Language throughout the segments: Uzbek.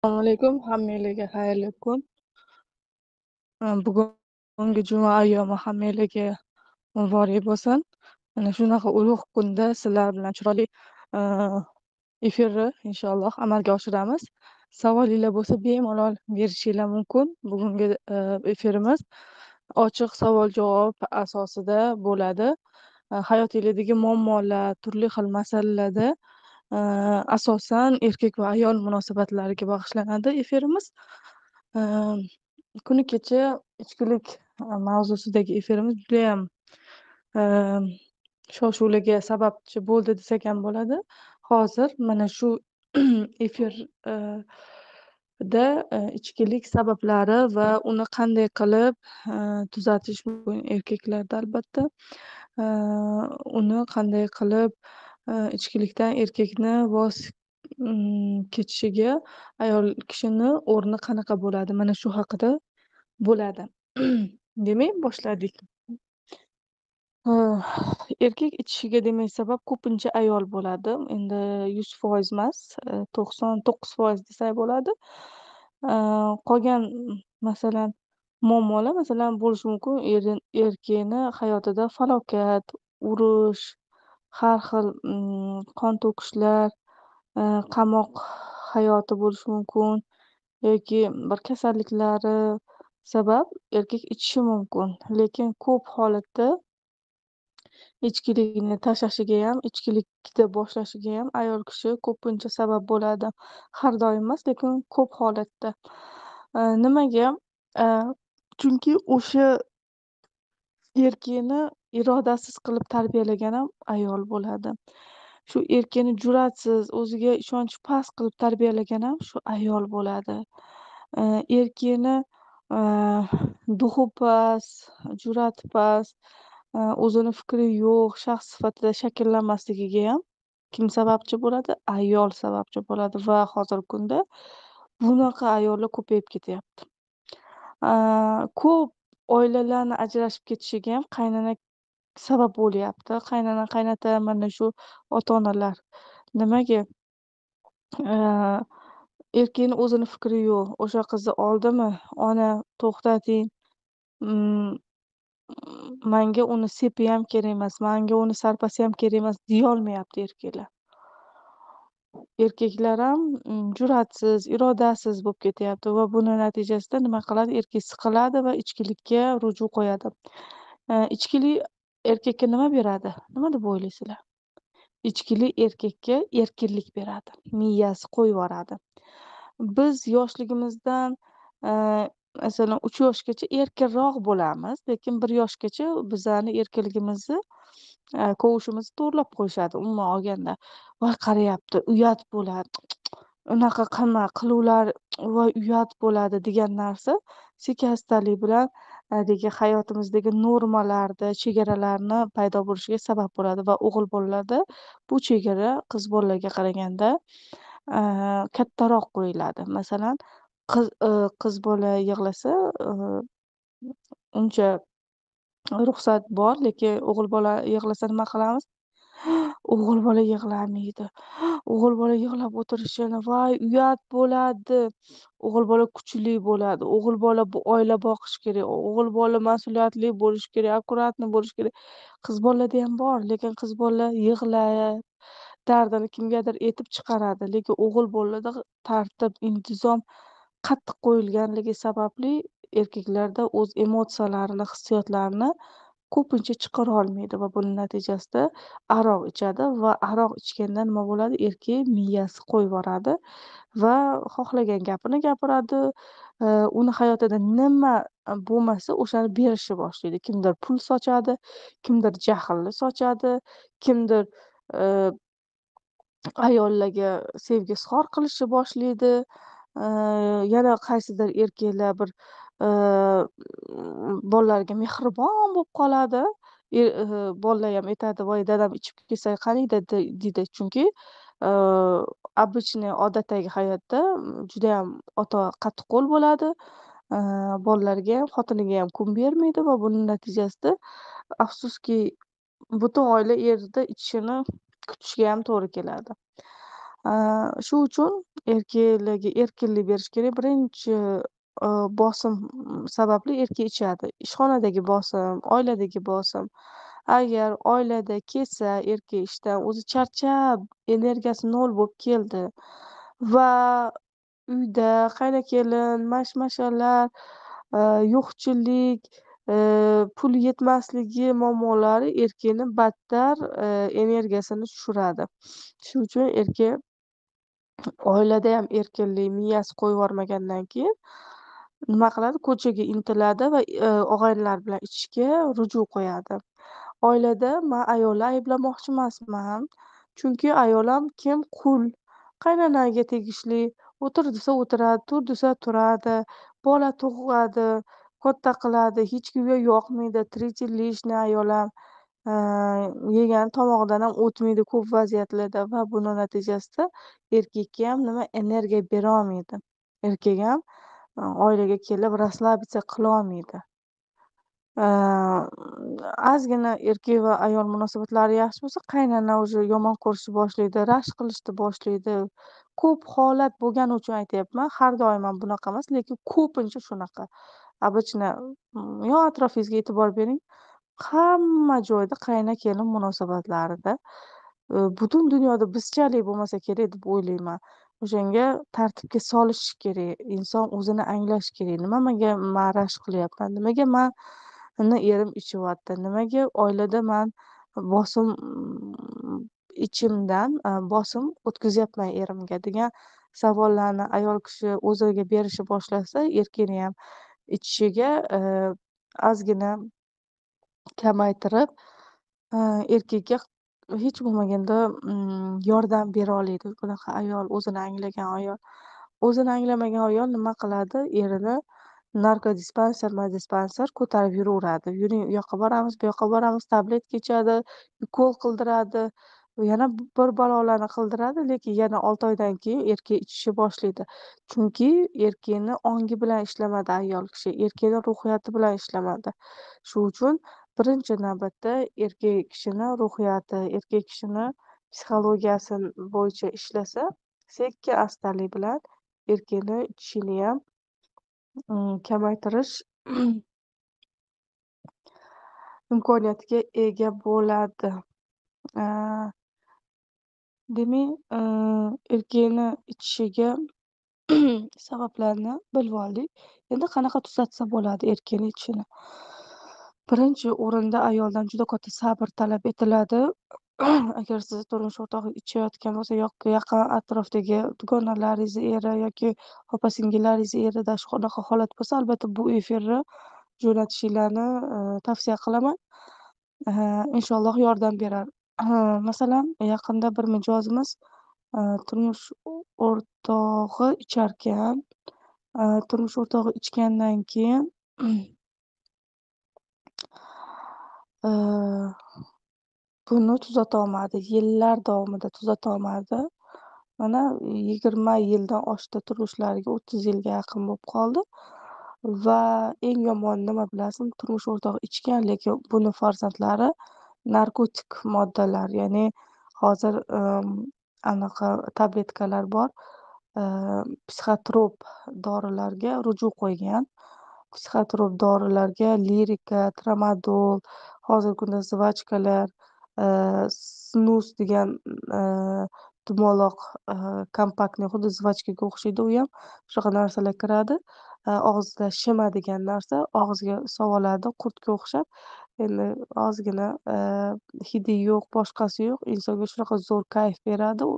assalomu alaykum hammalarga xayrli kun bugungi juma ayyomi hammalarga muborak bo'lsin mana shunaqa ulug' kunda sizlar bilan chiroyli e, efirni inshaalloh amalga oshiramiz savolinglar bo'lsa bemalol berishinglar mumkin bugungi e, efirimiz ochiq savol javob asosida bo'ladi e, hayotingizdagi muammolar turli xil masalalarda Э, asosan erkak va ayol munosabatlariga bag'ishlanadi efirimiz. Э, kuni kecha ichkilik, e, mavzusidagi efirimiz judayam, e, shoshuvlarga shov-shuvlarga sababchi bo'ldi desak ham bo'ladi. Hozir mana shu efirda e, ichkilik sabablari va uni qanday qilib, tuzatish mumkin erkaklarda albatta, uni qanday qilib ichkilikdan erkakni voz kechishiga ayol kishini o'rni qanaqa bo'ladi mana shu haqida bo'ladi demak boshladik ah, erkak ichishiga demak sabab ko'pincha ayol bo'ladi endi yuz foiz emas to'qson to'qqiz foiz desak bo'ladi qolgan masalan muammolar masalan bo'lishi mumkin er-, erkakni hayotida falokat urush har xil mm, qon to'kishlar e, qamoq hayoti bo'lishi mumkin yoki bir kasalliklari sabab erkak ichishi mumkin lekin ko'p holatda ichkilikni tashlashiga ham ichkilikda boshlashiga ham ayol kishi ko'pincha sabab bo'ladi har doim emas lekin ko'p holatda e, nimaga e, chunki o'sha erkini irodasiz qilib tarbiyalagan ham ayol bo'ladi shu erkini jur'atsiz o'ziga ishonchi past qilib tarbiyalagan ham shu ayol bo'ladi erkini duhi past jur'ati past o'zini fikri yo'q shaxs sifatida shakllanmasligiga ham kim sababchi bo'ladi ayol sababchi bo'ladi va hozirgi kunda bunaqa ayollar ko'payib ketyapti ko'p oilalarni ajrashib ketishiga ham qaynona sabab bo'lyapti qaynona qaynota mana shu ota onalar nimaga erkakni o'zini fikri yo'q o'sha qizni oldimi ona to'xtating mm, manga uni sepi ham kerak emas manga uni sarpasi ham kerak emas deyolmayapti erkaklar erkaklar ham mm, jur'atsiz irodasiz bo'lib ketyapti va buni natijasida nima qiladi erkak siqiladi va ichkilikka ruju qo'yadi e, ichkilik erkakka nima beradi nima deb o'ylaysizlar ichkilik erkakka erkinlik beradi miyasi qo'yib yuboradi biz yoshligimizdan e, masalan uch yoshgacha erkinroq bo'lamiz lekin bir yoshgacha bizani erkinligimizni ko'shimizni to'g'irlab qo'yishadi umuman olganda voy qarayapti uyat bo'ladi unaqa qilma qiluvlar voy uyat bo'ladi degan narsa sekin astalik bilan haligi e, hayotimizdagi normalarni chegaralarni paydo bo'lishiga sabab bo'ladi va o'g'il bolalarda bu chegara qiz bolalarga qaraganda e, kattaroq qo'yiladi masalan qiz e, qiz bola yig'lasa uncha Ruxsat bor, lekin o'g'il bola yig'lasa nima qilamiz? O'g'il bola yig'lamaydi. O'g'il bola yig'lab o'tirishini voy uyat bo'ladi. O'g'il bola kuchli bo'ladi. O'g'il bola bu oila boqish kerak. O'g'il bola mas'uliyatli bo'lishi kerak, akkuratni bo'lishi kerak. Qiz bolalarda ham bor, lekin qiz bola yig'lab dardini kimgadir aytib chiqaradi, lekin o'g'il bolada tartib, intizom qattiq qo'yilganligi sababli erkaklarda o'z emotsiyalarini hissiyotlarini ko'pincha chiqara olmaydi va buni natijasida aroq ichadi va aroq ichganda nima bo'ladi erkak miyasi qo'yib yuboradi va xohlagan gapini gapiradi uni hayotida nima e, bo'lmasa o'shani berishni boshlaydi kimdir pul sochadi kimdir jahlni sochadi kimdir e, ayollarga sevgi izhor qilishni boshlaydi yana qaysidir erkaklar bir Э, bolalarga mehribon bo'lib qoladi e, e, bolalar ham aytadi voy dadam ichib kelsa qaniydi deydi chunki e, обычный odatdagi hayotda judayam ota qattiqqo'l bo'ladi bolalarga ham xotiniga ham ko'n bermaydi va buni natijasida afsuski butun oila erni ichishini kutishga ham to'g'ri keladi shu uchun erkaklarga erkinlik berish kerak birinchi bosim sababli erkak ichadi ishxonadagi bosim oiladagi bosim agar oilada kelsa erkak ishdan o'zi charchab energiyasi nol bo'lib keldi va uyda qaynakelin mash mashalar yo'qchilik pul yetmasligi muammolari erkakni battar energiyasini tushiradi shuning uchun erkak oilada ham erkinlik miyasi qo'yib yubormagandan keyin Nima qiladi? Ko'chaga intiladi va, e, og'aynilar bilan ichishga ruju qo'yadi. Oilada man ayolni ayblamoqchi emasman, chunki ayolam kim? Qul. Qaynanaga tegishli, o'tir desa o'tiradi, tur desa turadi, bola tug'adi, katta qiladi, hech kimga yoqmaydi, "третий лишний" ayolam. E, yegan tomog'idan ham o'tmaydi ko'p vaziyatlarda va buni natijasida erkakka ham nima energiya berolmaydi. Erkak ham oilaga kelib расслабиться qilolmaydi ozgina erkak va ayol munosabatlari yaxshi bo'lsa qaynona уже yomon ko'rishni boshlaydi rashk qilishni boshlaydi ko'p holat bo'lgani uchun aytyapman har doim ham bunaqa emas lekin ko'pincha shunaqa обычно mm, yo atrofingizga e'tibor bering hamma joyda qayna kelin munosabatlarida butun dunyoda bizchalik bo'lmasa kerak deb o'ylayman o'shanga tartibga solish kerak inson o'zini anglashi kerak nimaga man rash qilyapman nimaga mani erim ichyapti nimaga oilada man bosim mm, ichimdan e, bosim o'tkazyapman erimga degan savollarni ayol kishi o'ziga berishni boshlasa erkini ham ichishiga ozgina e, kamaytirib e, erkakka Hech bo'lmaganda, mm, yordam bera oladi bunaqa ayol, o'zini anglagan ayol. O'zini anglamagan ayol nima qiladi? Erini narkodispanser dispanser ko'tarib yuraveradi. Yuring, u yoqqa boramiz, bu yoqqa boramiz, tabletka ichadi, ukol qildiradi, yana bir balolarni qildiradi, lekin yana 6 oydan keyin erkak ichishni boshlaydi. Chunki erkakni ongi bilan ishlamadi ayol kishi, erkakni ruhiyati bilan ishlamadi. Shu uchun birinchi navbatda erkak kishini ruhiyati erkak kishini psixologiyasi bo'yicha ishlasa sekin astalik bilan erkakni ichishini ham mm, kamaytirish imkoniyatiga ega bo'ladi demak e, erkakni ichishiga sabablarni bilib oldik endi qanaqa tuzatsa bo'ladi erkakni ichishini birinchi o'rinda ayoldan juda katta sabr talab etiladi agar siz turmush o'rtog'ingiz ichayotgan bo'lsa yoki yaqin atrofdagi dugonalaringiz eri yoki opa singillaringiz erida shunaqa holat bo'lsa albatta bu efirni jo'natishinglarni eh, tavsiya qilaman eh, inshaalloh yordam berar eh, masalan yaqinda bir mijozimiz turmush o'rtog'i icharkan turmush o'rtog'i ichgandan keyin Э, buni tuzatolmadi, yillar davomida tuzatolmadi. Mana 20 yildan oshdi turmushlariga, 30 yilga yaqin bo'lib qoldi va eng yomoni nima bilasizmi? Turmush o'rtog'i ichgan, lekin buni farzandlari narkotik moddalar, ya'ni hozir, anaqa tabletkalar bor, psixotrop dorilarga ruju qo'ygan. Psixotrop dorilarga lirika, tramadol hozirgi kunda "Zvachka"lar, e, "Snus" degan, e, dumaloq, e, kompaktni xuddi "Zvachka"ga o'xshaydi ham Shunaqa narsalar kiradi. og'izda og'zida shima degan narsa, og'izga sovoladi qurtga o'xshab. Endi ozgina, hidi yo'q, boshqasi yo'q, insonga shunaqa zo'r kayf beradi. U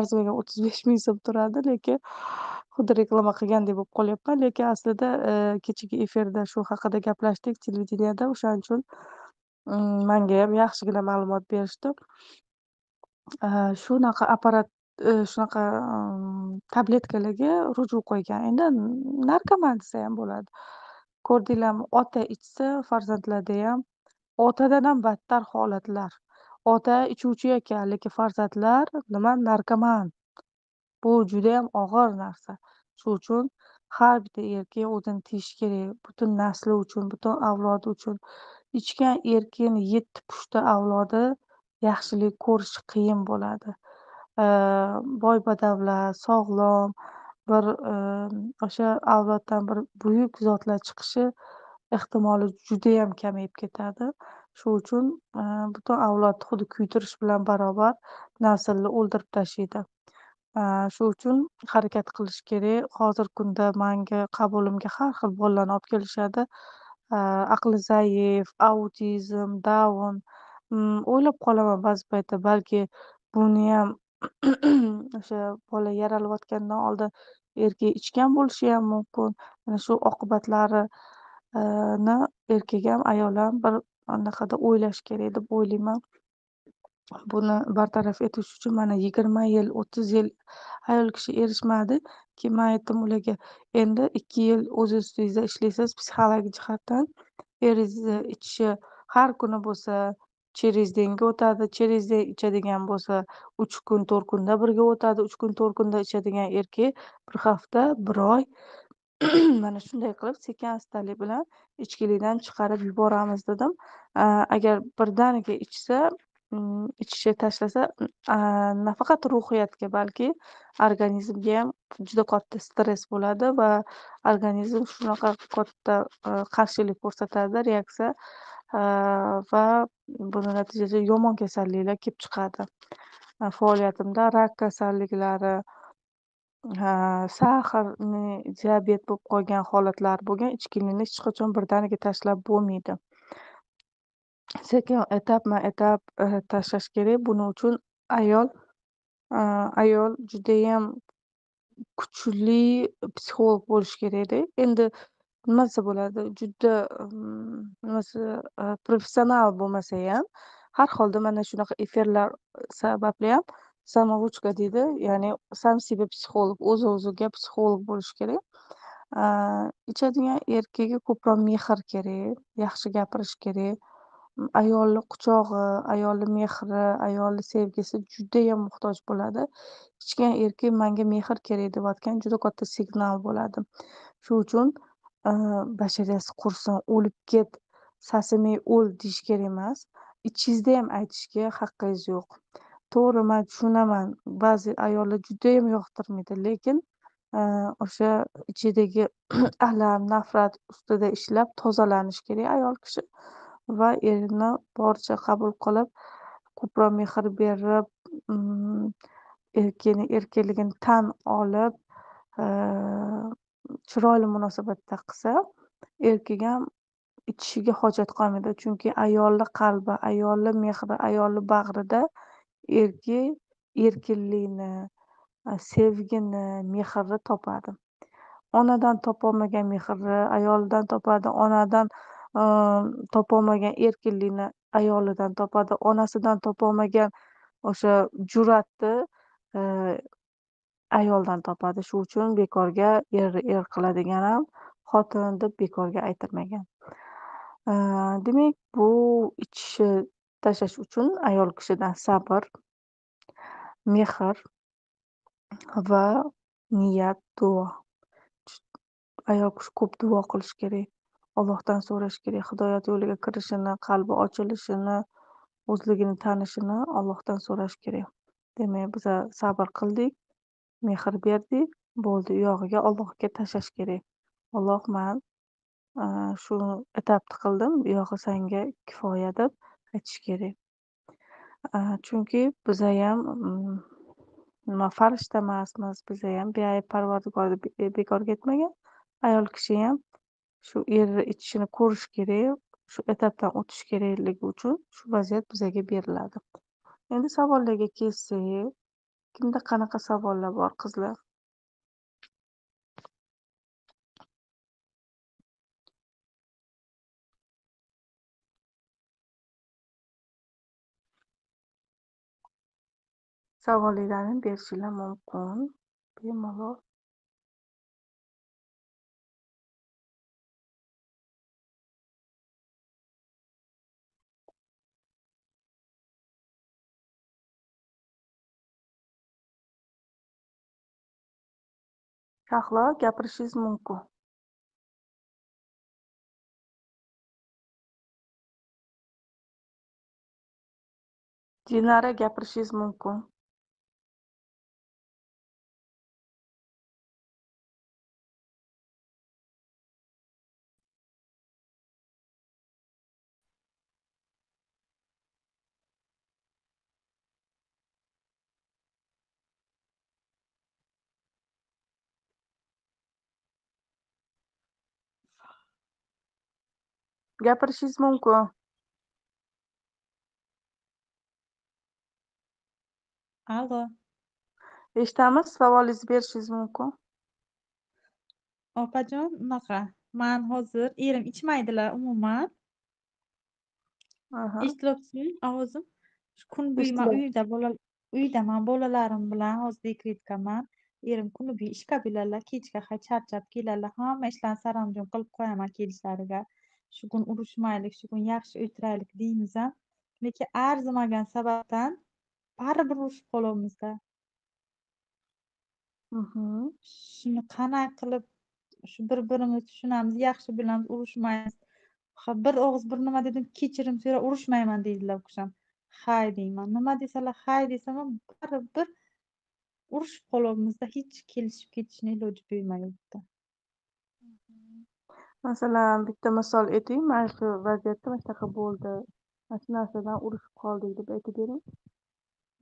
arzimagan 35 ming so'm turadi, lekin xuddi reklama qilgandek bo'lib qolyapman, lekin aslida, kechagi efirda shu haqida gaplashdik televideniyeda. O'shaning uchun manga ham yaxshigina ma'lumot berishdi. shunaqa apparat shunaqa, tabletkalarga ruju qo'ygan. Endi narkoman desa ham bo'ladi. Ko'rdinglarmi, ota ichsa, farzandlarda ham otadan ham battar holatlar. Ota ichuvchi ekan, lekin farzandlar nima, narkoman. Bu judayam og'ir narsa. Shu uchun har bitta erkak o'zini tiyishi kerak. Butun nasli uchun, butun avlodi uchun. Ichgan erkin 7 pushta avlodi yaxshilik ko'rish qiyin bo'ladi. Boy badavlat, sog'lom bir o'sha avloddan bir buyuk zotlar chiqishi ehtimoli judayam kamayib ketadi. Shu uchun, butun avlodni xuddi kuydirish bilan barobar naslni o'ldirib tashlaydi. shu uchun harakat qilish kerak. Hozirgi kunda manga qabulimga har xil bolalarni olib kelishadi. aqli zaif autizm daun o'ylab qolaman ba'zi paytda balki buni ham o'sha bola yaralayotgandan oldin erkak ichgan bo'lishi ham mumkin mana shu oqibatlarini erkak ham ayol ham bir anaqada o'ylashi kerak deb o'ylayman buni bartaraf etish uchun mana yigirma yil o'ttiz yil ayol kishi erishmadi keyin man aytdim ularga endi ikki yil o'z ustingizda ishlaysiz psixologik jihatdan eringizni ichishi har kuni bo'lsa cherezdengga o'tadi cherezdeng ichadigan bo'lsa uch kun to'rt kunda birga o'tadi uch kun to'rt kunda ichadigan erkak bir hafta bir oy mana shunday qilib sekin astalik bilan ichkilikdan chiqarib yuboramiz dedim agar birdaniga ichsa mm, iç tashlasa nafaqat ruhiyatga balki organizmga ham juda katta stress bo'ladi va organizm shunaqa katta qarshilik ko'rsatadi reaksiya va buni natijasida yomon kasalliklar kelib chiqadi faoliyatimda rak kasalliklari saxar diabet bo'lib qolgan holatlar bo'lgan ichkilikni hech qachon birdaniga tashlab bo'lmaydi sekin etapma etap tashlash kerak buning uchun ayol eh, ayol judayam kuchli psixolog bo'lishi kerakda endi nima desa bo'ladi juda desa mm, eh, professional bo'lmasa ham har holda mana shunaqa efirlar sababli ham самоучка deydi ya'ni сам себе psixolog o'z o'ziga psixolog bo'lishi kerak eh, ichadigan erkakka ko'proq mehr kerak yaxshi gapirish kerak ayolni quchog'i ayolni mehri ayolni sevgisi judayam muhtoj bo'ladi kichkina erkak manga mehr kerak deyotgan juda katta signal bo'ladi shu uchun e, basharasi qursin o'lib ket sasimay o'l deyish kerak emas ichingizda ham aytishga haqqingiz yo'q to'g'ri man tushunaman ba'zi ayollar judayam yoqtirmaydi lekin e, o'sha ichidagi alam nafrat ustida ishlab tozalanishi kerak ayol kishi va erini boricha qabul qilib ko'proq mehr berib mm, erkini erkinligini tan olib e, chiroyli munosabatda qilsa erkak ham itishiga hojat qolmaydi chunki ayolni qalbi ayolni mehri ayolni bag'rida erki erkinlikni e, sevgini mehrni topadi onadan topolmagan mehrni ayoldan topadi onadan topolmagan erkinlikni ayolidan topadi onasidan topolmagan o'sha jur'atni e, ayoldan topadi shu uchun bekorga er er qiladigan ham xotin deb bekorga aytilmagan e, demak bu ichishni tashlash uchun ayol kishidan sabr mehr va niyat duo ayol kishi ko'p duo qilishi kerak Allohdan so'rash kerak, hidoyat yo'liga kirishini, qalbi ochilishini, o'zligini tanishini Allohdan so'rash kerak. Demak, biza sabr qildik, mehr berdik, bo'ldi, uyog'iga Allohga tashlash kerak. Alloh man shu etapni qildim, buyog'i senga kifoya deb aytish kerak. Chunki biza ham mm, nima farishta emasmiz, biza ham beayb Parvardigor bekorga aytmagan. Ayol kishi ham shu erni ichishini ko'rish kerak shu etapdan o'tish kerakligi uchun shu vaziyat bizaga beriladi endi savollarga kelsak kimda qanaqa savollar bor qizlar savolinglarni berishinglar mumkin bemalol shahlo gapirishingiz mumkin dinara gapirishingiz mumkin gapirishingiz mumkin allo eshitamiz savolingizni berishingiz mumkin opajon unaqa man hozir erim ichmaydilar umuman eshitilyaptimi ovozim kun bo'yi man uyda bola uydaman bolalarim bilan hozir dekretkaman erim kuni bo'yi ishga bo'ladilar kechga charchab keladilar hamma ishlarni saranjom qilib qo'yaman kelishlariga shu kun urushmaylik shu kun yaxshi o'tiraylik deymiz a lekin arzimagan sababdan baribir urushib qolamizda shuni qanday qilib shu bir birimizni tushunamiz yaxshi bilamiz urushmaymiz bir og'iz bir nima dedim kechirim so'ra urushmayman deydilar u kishi ham hay deyman nima desalar hay desam ham baribir urushib qolamizda hech kelishib ketishni iloji bo'lmayapti masalan bitta misol ayting mana shu vaziyatda mana shunaqa bo'ldi mana shu narsadan urushib qoldik deb aytib bering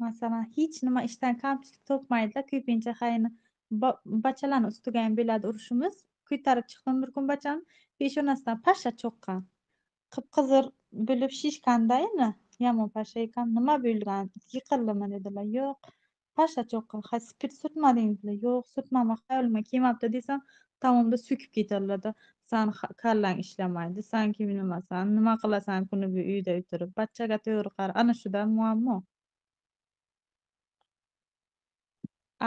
masalan hech nima ishdan kamchilik topmaydida ko'pincha hayni bachalarni ustiga ham bo'ladi urushimiz ko'tarib chiqdim bir kun bachani peshonasidan pasha cho'qqan qip qizil bo'lib shishganda endi yomon pasha ekan nima bo'lgan yiqildimi dedilar yo'q pasha cho'qqan ha spirt surtmadingmi dedilar yo'q surtmadim xayolimga kelmabdi desam tomimda so'kib ketadilarda san kallang ishlamaydi san kim nimasan nima qilasan kuni bo'yi uyda o'tirib bachchaga to'g'ri ana shuda muammo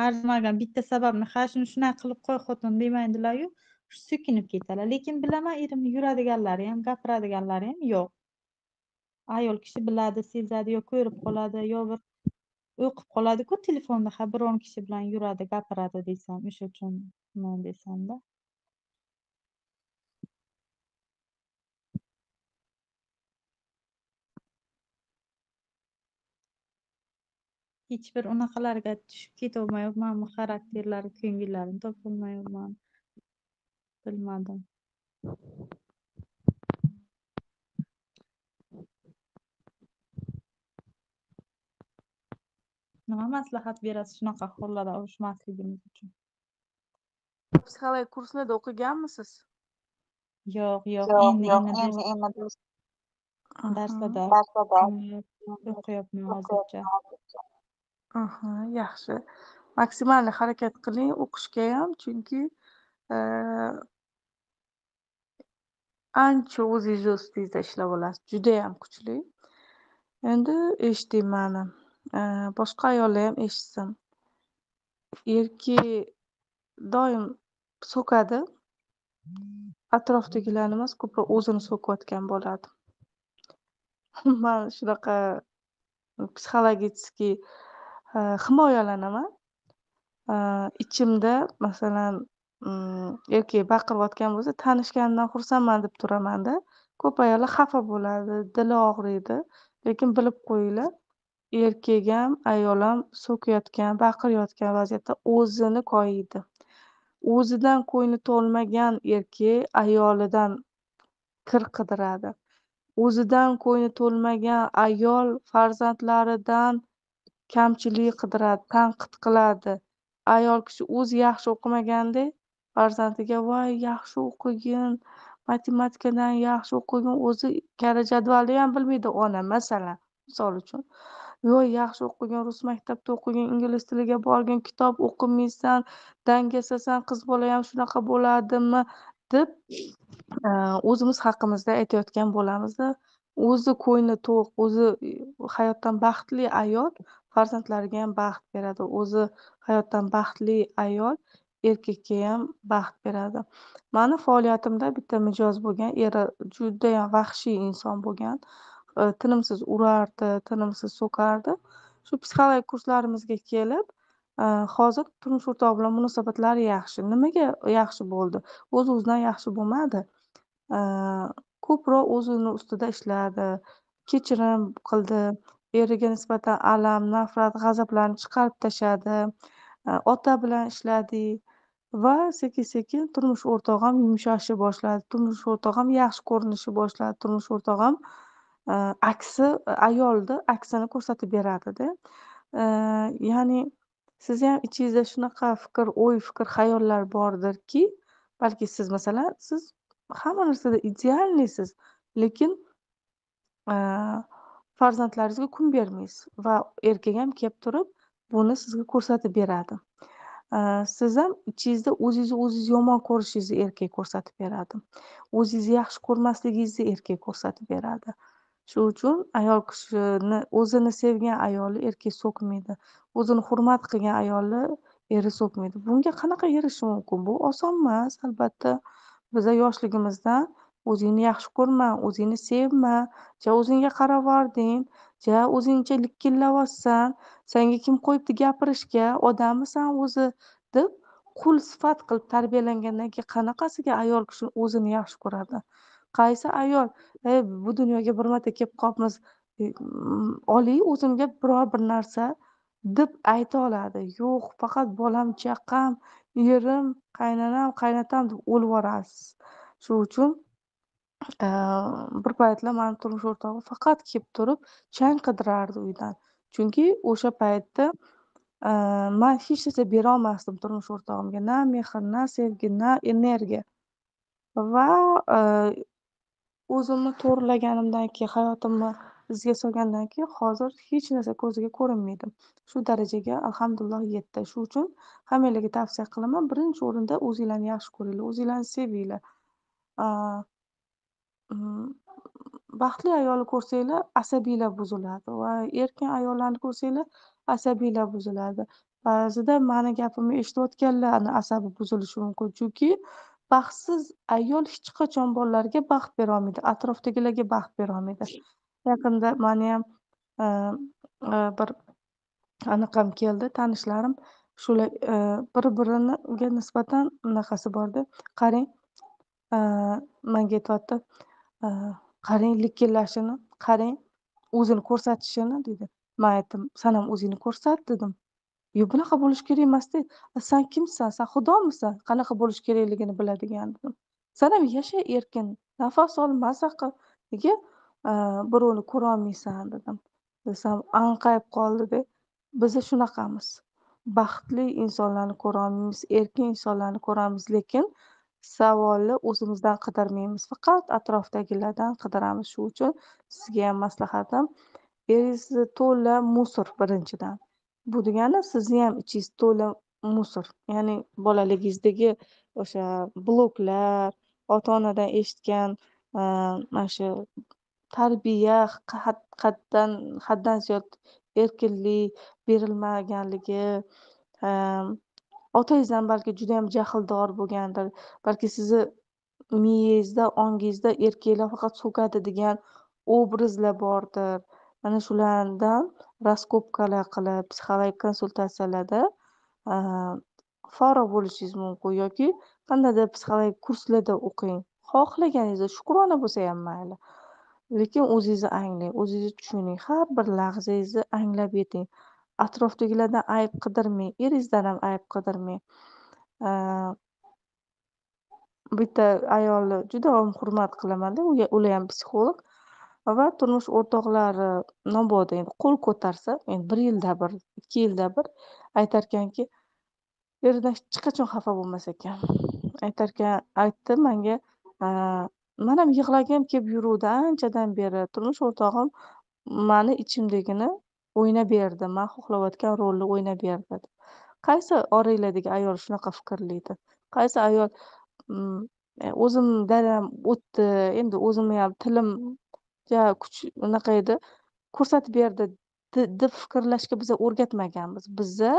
arzimagan bitta sababni ha shuni shunaqa qilib qo'y xotin demaydilaryu so'kinib ketadilar lekin bilaman erimni yuradiganlari ham gapiradiganlari ham yo'q ayol kishi biladi sezadi yo ko'rib qoladi yo bir o'qib qoladiku telefonda ha biron kishi bilan yuradi gapiradi desam o'sha uchun desam desamda hech bir unaqalarga tushib ketolmayapmanmi xarakterlari ko'ngillarini topolmayapman bilmadim nima maslahat berasiz shunaqa hollarda urushmasligimiz uchun psixologiya kurslarda o'qiganmisiz yo'q yo'q endi endi darslarda o'qiyapman hozircha Aha, yaxshi. Maksimal harakat qiling o'qishga ham chunki e, ancha o'zingizni ustingizda ishlab olasiz. Juda ham kuchli. Endi eshiting mani. E, boshqa ayollar ham eshitsin. Erki doim so'kadi. Atrofdagilarni emas, ko'proq o'zini so'kayotgan bo'ladi. Man shunaqa psixologический himoyalanaman ichimda masalan mm, yoki baqirayotgan bo'lsa tanishganimdan xursandman deb turamanda ko'p ayollar xafa bo'ladi dili og'riydi lekin bilib qo'yinglar erkak ham ayol ham so'kayotgan baqirayotgan vaziyatda o'zini koyiydi o'zidan ko'ngli to'lmagan erkak ayolidan kir qidiradi o'zidan ko'ngli to'lmagan ayol farzandlaridan kamchilik qidiradi tanqid qiladi ayol kishi o'zi yaxshi o'qimaganda farzandiga voy yaxshi o'qigin matematikadan yaxshi o'qigin o'zi kara jadvalni ham bilmaydi ona masalan misol uchun yo'q yaxshi o'qigin rus maktabida o'qigin ingliz tiliga borgin kitob o'qimaysan dangasasan qiz bola ham shunaqa bo'ladimi deb e, o'zimiz haqimizda aytayotgan bo'lamizda o'zi ko'ngli to'q o'zi e, hayotdan baxtli ayol ham baxt beradi o'zi hayotdan baxtli ayol erkakka ham baxt beradi mani faoliyatimda bitta mijoz bo'lgan eri judayam vahshiy inson bo'lgan e, tinimsiz urardi tinimsiz so'kardi shu psixologik kurslarimizga kelib e, hozir turmush o'rtog'i bilan munosabatlari yaxshi nimaga yaxshi bo'ldi o'z o'zidan yaxshi bo'lmadi e, ko'proq o'zini ustida ishladi kechirim qildi eriga nisbatan alam nafrat g'azablarni chiqarib tashladi e, ota bilan ishladi va sekin sekin turmush o'rtog'im yumshashni boshladi turmush o'rtog'im yaxshi ko'rinishi boshladi turmush o'rtog'im e, aksi e, ayolni aksini ko'rsatib beradida ya'ni sizni ham ichingizda shunaqa fikr o'y fikr xayollar bordirki balki siz masalan siz hamma narsada idealniysiz lekin farzandlaringizga kun bermaysiz va erkak ham kelib turib buni sizga ko'rsatib beradi siz ham ichingizda o'zingizni o'zingiz yomon ko'rishingizni erkak ko'rsatib beradi o'zingizni yaxshi ko'rmasligingizni erkak ko'rsatib beradi shuning uchun ayol kishini o'zini sevgan ayoli erkak so'kmaydi o'zini hurmat qilgan ayolni eri so'kmaydi bunga qanaqa erishish mumkin bu oson emas albatta biza yoshligimizdan o'zingni yaxshi ko'rma o'zingni sevma ja o'zingga qaravording ja o'zingcha likillayvotsan senga kim qo'yibdi gapirishga odammisan o'zi deb qul sifat qilib tarbiyalangandan keyin qanaqasiga ayol kishi o'zini yaxshi ko'radi qaysi ayol e bu dunyoga bir marta kelib qolibmiz e, mm, oling o'zimga biror bir narsa deb ayta oladi yo'q faqat bolam chaqam erim qaynanam qaynotam deb o'lvorasiz shuning uchun bir paytlar mani turmush o'rtog'im faqat kelib turib, chang qidirardi uydan. Chunki o'sha paytda, man hech narsa berolmasdim turmush o'rtog'imga. Na mehr, na sevgi, na energiya va, o'zimni to'g'rilaganimdan keyin, hayotimni izga solgandan keyin hozir hech narsa ko'ziga ko'rinmaydi. Shu darajaga alhamdulillah yetdi. Shu uchun hammalarga tavsiya qilaman, birinchi o'rinda o'zinglarni yaxshi ko'ringlar, o'zinglarni sevinglar. baxtli ayolni ko'rsanglar asabiylar buziladi va erkin ayollarni ko'rsanglar asabiylar buziladi ba'zida mani gapimni eshitayotganlarni asabi buzilishi mumkin chunki baxtsiz ayol hech qachon bolalarga baxt berolmaydi atrofdagilarga baxt berolmaydi yaqinda mani ham bir anaqam keldi tanishlarim shular bir biriga nisbatan unaqasi borda qarang manga aytyapti qarang likillashini qarang o'zini ko'rsatishini dedi man aytdim san ham o'zingni ko'rsat dedim yo'q bunaqa bo'lishi kerak emasda san kimsan san xudomisan qanaqa bo'lishi kerakligini biladigan dedim san ham yasha erkin nafas ol maza qil nega birovni ko'rolmaysan dedim desam anqayib qoldida biza shunaqamiz baxtli insonlarni ko'rolmaymiz erkin insonlarni ko'ramiz lekin savolni o'zimizdan qidirmaymiz faqat atrofdagilardan qidiramiz shu uchun sizga ham maslahatim eringizni to'la musor birinchidan bu degani sizni ham ichingiz to'la musor ya'ni bolaligingizdagi o'sha bloklar ota onadan eshitgan e, mana shu tarbiya haddan haddan ziyod erkinlik berilmaganligi e, otangizdan balki juda yam jahldor bo'lgandir balki sizni miyangizda ongingizda erkaklar faqat so'kadi degan obrazlar bordir mana shulardan raskopkalar qilib psixologik konsultatsiyalarda forig' bo'lishingiz mumkin yoki qandaydir psixologik kurslarda o'qing xohlaganingizda shukrona bo'lsa ham mayli lekin o'zingizni anglang o'zingizni tushuning har bir lahzangizni anglab yeting atrofdagilardan ayb qidirmang eringizdan ham ayb qidirmang e, bitta ayolni juda ham hurmat qilamanda ular ham psixolog va turmush o'rtoqlari mabodo endi qo'l ko'tarsa endi bir yilda bir ikki yilda bir aytar ekanki eridan hech qachon xafa bo'lmas ekan ekan aytdi manga e, man ham yig'lagim kelib yuruvdi anchadan beri turmush o'rtog'im mani ichimdagini o'ynab berdi man xohlayotgan rolni o'ynab berdi qaysi oiladagi ayol shunaqa fikrlaydi qaysi ayol mm, e, o'zim dadam o'tdi endi o'zimni ham tilim kuch unaqa edi ko'rsatib berdi deb fikrlashga biza o'rgatmaganmiz biza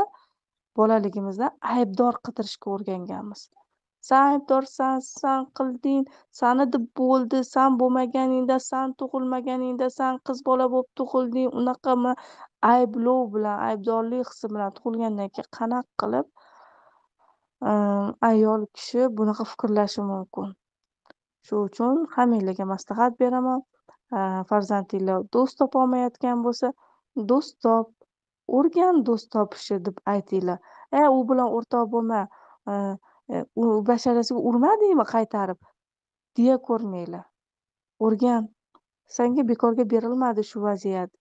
bolaligimizdan aybdor qidirishga o'rganganmiz san aybdorsan san qilding sani deb bo'ldi san bo'lmaganingda san tug'ilmaganingda san qiz bola bo'lib tug'ilding unaqa ayblov bilan aybdorlik hissi bilan tug'ilgandan keyin qanaqa qilib ehm, ayol kishi bunaqa fikrlashi mumkin shuning uchun hammanglarga maslahat beraman ehm, farzandinglar do'st topolmayotgan bo'lsa do'st top o'rgan do'st topishi deb aytinglar e u bilan o'rtoq bo'lma ehm, u basharasiga urmadingmi qaytarib deya ko'rmanglar o'rgan senga bekorga berilmadi shu vaziyat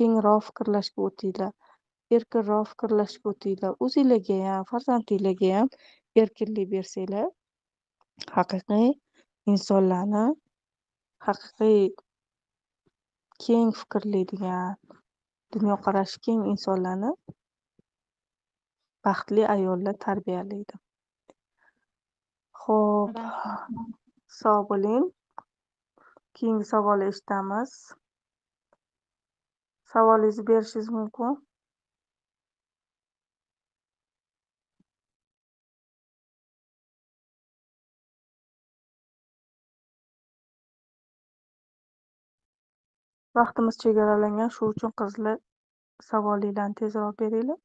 kengroq fikrlashga o'tinglar erkinroq fikrlashga o'tinglar o'zinglarga ham farzandinglarga ham erkinlik bersanglar haqiqiy insonlarni haqiqiy keng fikrlaydigan dunyoqarashi keng insonlarni baxtli ayollar tarbiyalaydi Xo'p, sog' bo'ling. Keyingi savolni eshitamiz. Savolingizni berishingiz mumkin. Vaqtimiz chegaralangan, shu uchun qizlar savolinglarni tezroq beringlar.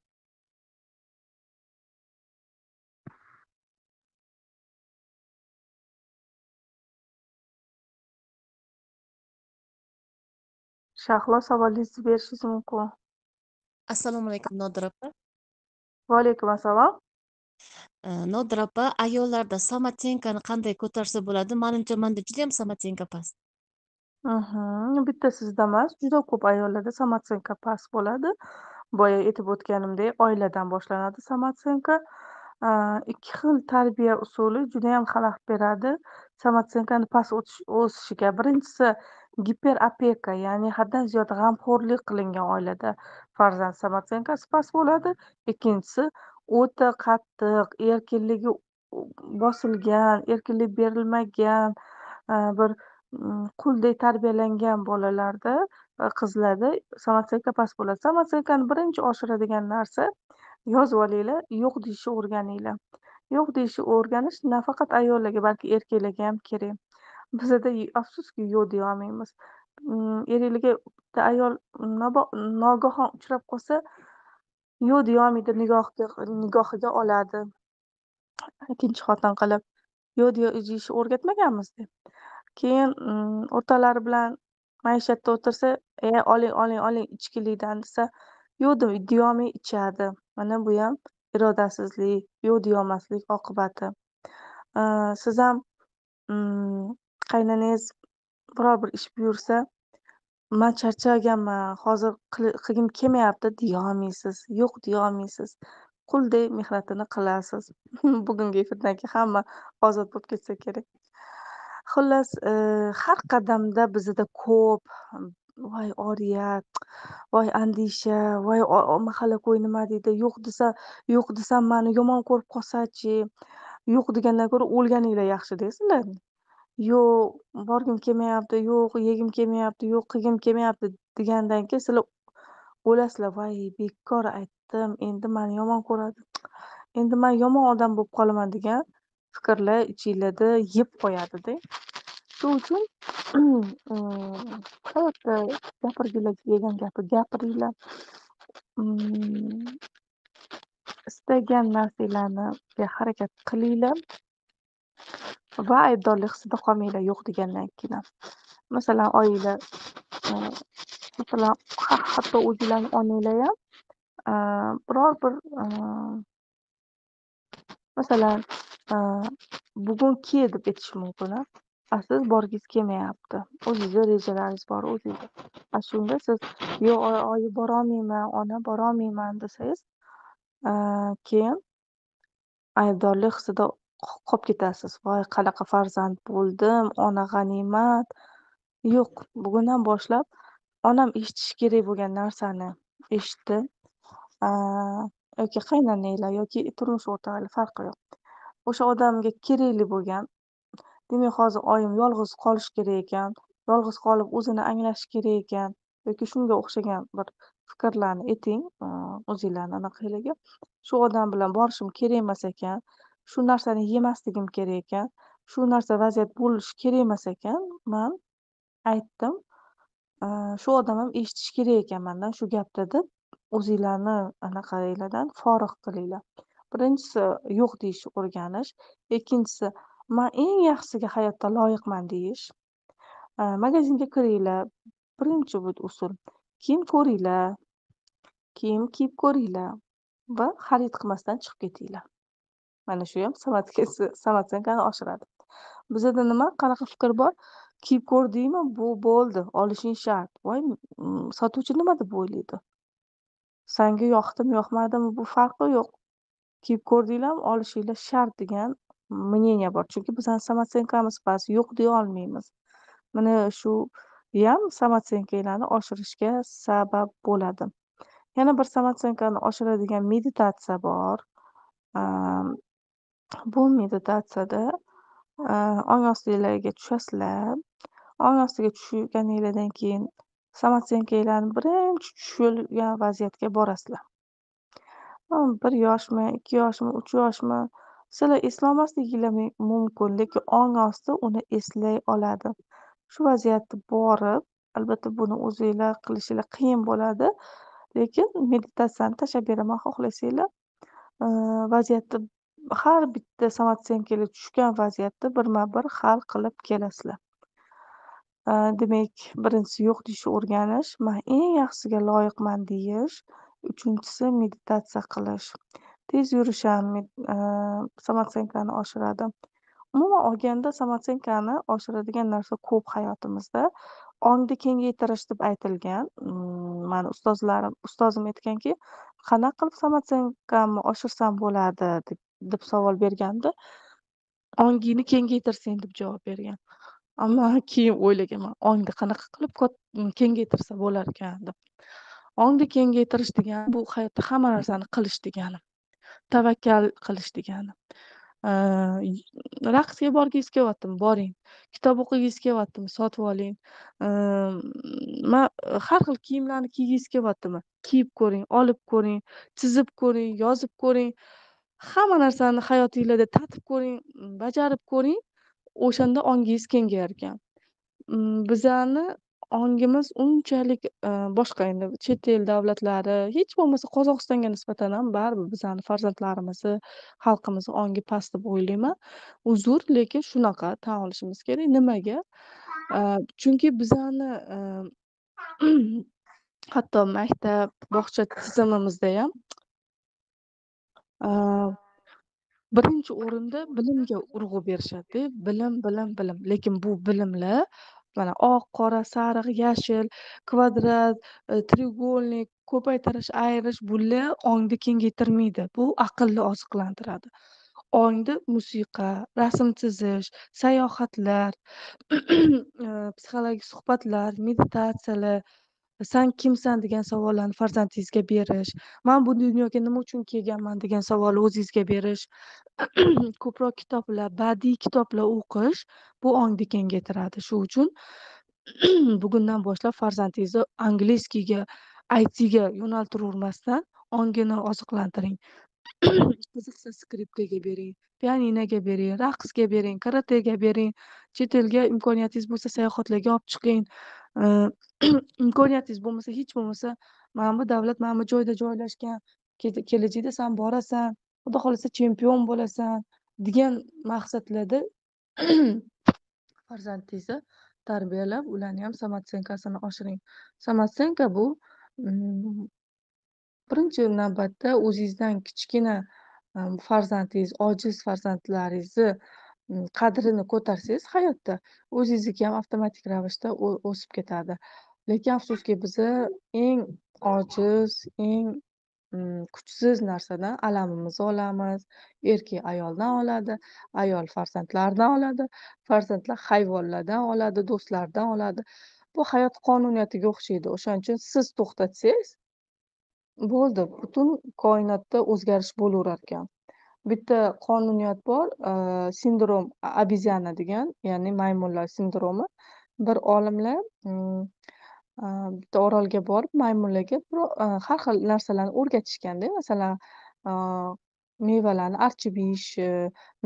shahlo savolingizni berishingiz mumkin. Assalomu alaykum Nodira opa. Va alaykum assalom. Nodira opa, ayollarda somatenkani qanday ko'tarsa bo'ladi? Meningcha menda juda ham somatenka past. bitta sizda emas juda ko'p ayollarda samatsenka past bo'ladi boya aytib o'tganimdek oiladan boshlanadi samatsenka ikki xil tarbiya usuli juda yam xalaqit beradi samatsenkani past o'sishiga birinchisi Giperopeka, ya'ni haddan ziyod g'amxo'rlik qilingan oilada farzand samootsbankasi past bo'ladi. Ikkinchisi, o'ta qattiq, erkinligi bosilgan, erkinlik berilmagan, bir mm, quldek tarbiyalangan bolalarda, qizlarda samootsiyka past bo'ladi. Samootsiyakani birinchi oshiradigan narsa yozib olinglar, yo'q deyishni o'rganinglar. Yo'q deyishni o'rganish nafaqat ayollarga, balki erkaklarga ham kerak. bizada afsuski yo'q deyolmaymiz mm, eriliga bitta ayol nogahon uchrab qolsa yo'q deyolmaydi nigohiga nigohiga oladi ikkinchi xotin qilib yo'q deyishni o'rgatmaganmiz deb keyin mm, o'rtalari bilan maishatda o'tirsa e oling oling oling ichkilikdan desa yo'q deyolmay ichadi mana bu ham irodasizlik yo'q deyolmaslik oqibati siz ham mm, qaynanangiz biror bir ish buyursa man charchaganman hozir qilgim kelmayapti deyolmaysiz yo'q deyolmaysiz qulday mehnatini qilasiz bugungi efirdan keyin hamma ozod bo'lib ketsa kerak xullas eh, har qadamda bizada ko'p voy oriyat voy andisha voy mahalla ko'y nima deydi yo'q desa yo'q desam mani yomon ko'rib qolsachi yo'q degandan ko'ra o'lganinglar yaxshi deysizlarmi Yo'q, borgim kelmayapti, yo'q, yegim kelmayapti, yo'q, qilgim kelmayapti degandan keyin sizlar o'lasizlar, voy bekor aytdim, endi meni yomon ko'radi. Endi men yomon odam bo'lib qolaman degan fikrlar ichinglarda yeb qo'yadida shu uchun hayotda gapirgilar degan gapni gapiringlar. istagan narsalarga harakat qilinglar. va aybdorlik hissida qolmanglar yo'q degandan keyin ham masalan oila e, masalan hatto o'zinglarni onanglar ham e, biror bir e, masalan bugun kel deb aytishi mumkin a siz borgingiz kelmayapti o'zingizni rejalaringiz bor o'zingizni a shunda siz yo'q oyi borolmayman ona borolmayman desangiz keyin aybdorlik hissida qolib ketasiz voy qanaqa farzand bo'ldim ona g'animat yo'q bugundan boshlab onam eshitishi kerak bo'lgan narsani eshitdi yoki qaynonanglar yoki turmush o'rtog'inglar farqi yo'q o'sha odamga kerakli bo'lgan demak hozir oyim yolg'iz qolishi kerak ekan yolg'iz qolib o'zini anglashi kerak ekan yoki shunga o'xshagan bir fikrlarni ayting o'zinglarni anaqa shu odam bilan borishim kerak emas ekan shu narsani yemasligim kerak ekan shu narsa vaziyat bo'lishi kerak emas ekan man aytdim shu odam ham eshitishi kerak ekan mandan shu gapni deb o'zinglarni anaqalardan forig' qilinglar birinchisi yo'q deyishni o'rganish ikkinchisi man eng yaxshisiga hayotda loyiqman deyish magazinga kiringlar birinchi bu usul kiyim ko'ringlar kiyim kiyib ko'ringlar va xarid qilmasdan chiqib ketinglar mana shu ham samotsenkani oshiradi bizada nima qanaqa fikr bor kiyib ko'rdingmi bu bo'ldi olishing shart voy sotuvchi nima deb o'ylaydi sanga yoqdimi yoqmadimi bu farqi yo'q kiyib ko'rdinglarmi olishinglar shart degan мнение bor chunki bizani samotsenkamiz past yo'q deya olmaymiz mana shu ham samotsenkalarni oshirishga sabab bo'ladi yana bir samotsenkani oshiradigan meditatsiya bor Bu meditatsiyada ong ostiligiga tushasizlar. Ong ostiga tushganinglardan keyin samosenkalarni birinchi tushilgan vaziyatga borasizlar. Bir yoshmi, ikki yoshmi, uch yoshmi, sizlar eslolmasliginglar mumkin, lekin ong osti uni eslay oladi. Shu vaziyatni borib, albatta buni o'zinglar qilishinglar qiyin bo'ladi. Lekin meditatsiyani tashlab beraman xohlasanglar vaziyatni har bitta samotssenkaga tushgan vaziyatni birma bir hal qilib kelasizlar demak birinchisi yo'q deyishni o'rganish man eng yaxshisiga loyiqman deyish uchinchisi meditatsiya qilish tez yurish ham samotsenkani oshiradi umuman olganda samotsenkani oshiradigan narsa ko'p hayotimizda ongni kengaytirish deb aytilgan mmm, mani ustozlarim ustozim aytganki qanaqa qilib samotsenkamni oshirsam bo'ladi deb deb savol berganda ongingni kengaytirsang deb javob bergan ammo keyin o'ylaganman ongni qanaqa qilib mm, kengaytirsa bo'lar ekan deb ongni kengaytirish degani bu hayotda hamma narsani qilish degani tavakkal qilish degani raqsga borgingiz kelyaptimi boring kitob o'qigingiz kelyaptimi sotib oling man har xil kiyimlarni kiygingiz kelyaptimi kiyib ko'ring olib ko'ring chizib ko'ring yozib ko'ring hamma narsani hayotinglarda tatib ko'ring bajarib ko'ring o'shanda ongingiz kengayar ekan mm, bizani ongimiz unchalik e, boshqa endi chet el davlatlari hech bo'lmasa qozog'istonga nisbatan ham baribir bizani farzandlarimizni xalqimizni ongi past deb o'ylayman uzr lekin shunaqa tan olishimiz kerak nimaga e, chunki bizani e, hatto maktab bog'cha tizimimizda ham birinchi o'rinda bilimga urg'u berishadi bilim bilim bilim lekin bu bilimlar mana oq qora sariq yashil kvadrat треугольник e, ko'paytirish ayirish bular ongni kengaytirmaydi bu aqlni oziqlantiradi ongni musiqa rasm chizish sayohatlar e, psixologik suhbatlar meditatsiyalar “San kimsan?” degan savollarni farzandingizga berish, “Man bu dunyoga nima uchun kelganman?” degan savolni o'zingizga berish, ko'proq kitoblar, badiiy kitoblar o'qish bu ongni kengaytiradi. Shu uchun bugundan boshlab farzandingizni angliskiyga ITga yo'naltiravermasdan, ongini oziqlantiring. Qiziqsa, skripkaga bering, pianinoga bering, raqsga bering, karatega bering, chet elga imkoniyatingiz bo'lsa sayohatlarga olib chiqing. imkoniyatingiz bo'lmasa hech bo'lmasa mana bu davlat mana bu joyda joylashgan kelajakda sen borasan xudo xohlasa chempion bo'lasan degan maqsadlarda farzandingizni tarbiyalab ularni ham samotsyankasini oshiring samotsenka bu mm, birinchi navbatda o'zingizdan kichkina farzandingiz ojiz farzandlaringizni qadrini ko'tarsangiz hayotda o'zingizniki ham avtomatik ravishda o'sib ketadi lekin afsuski bizni eng ojiz eng kuchsiz narsadan alamimizni olamiz erkak ayoldan oladi ayol farzandlardan oladi farzandlar hayvonlardan oladi do'stlardan oladi bu hayot qonuniyatiga o'xshaydi o'shaning uchun siz to'xtatsangiz bo'ldi butun koinotda o'zgarish bo'laverar ekan bitta qonuniyat bor e, sindrom abiziana degan ya'ni maymunlar sindromi bir olimlar mm, e, bitta orolga borib maymunlarga e, har xil narsalarni o'rgatishganda masalan mevalarni archib yeyishi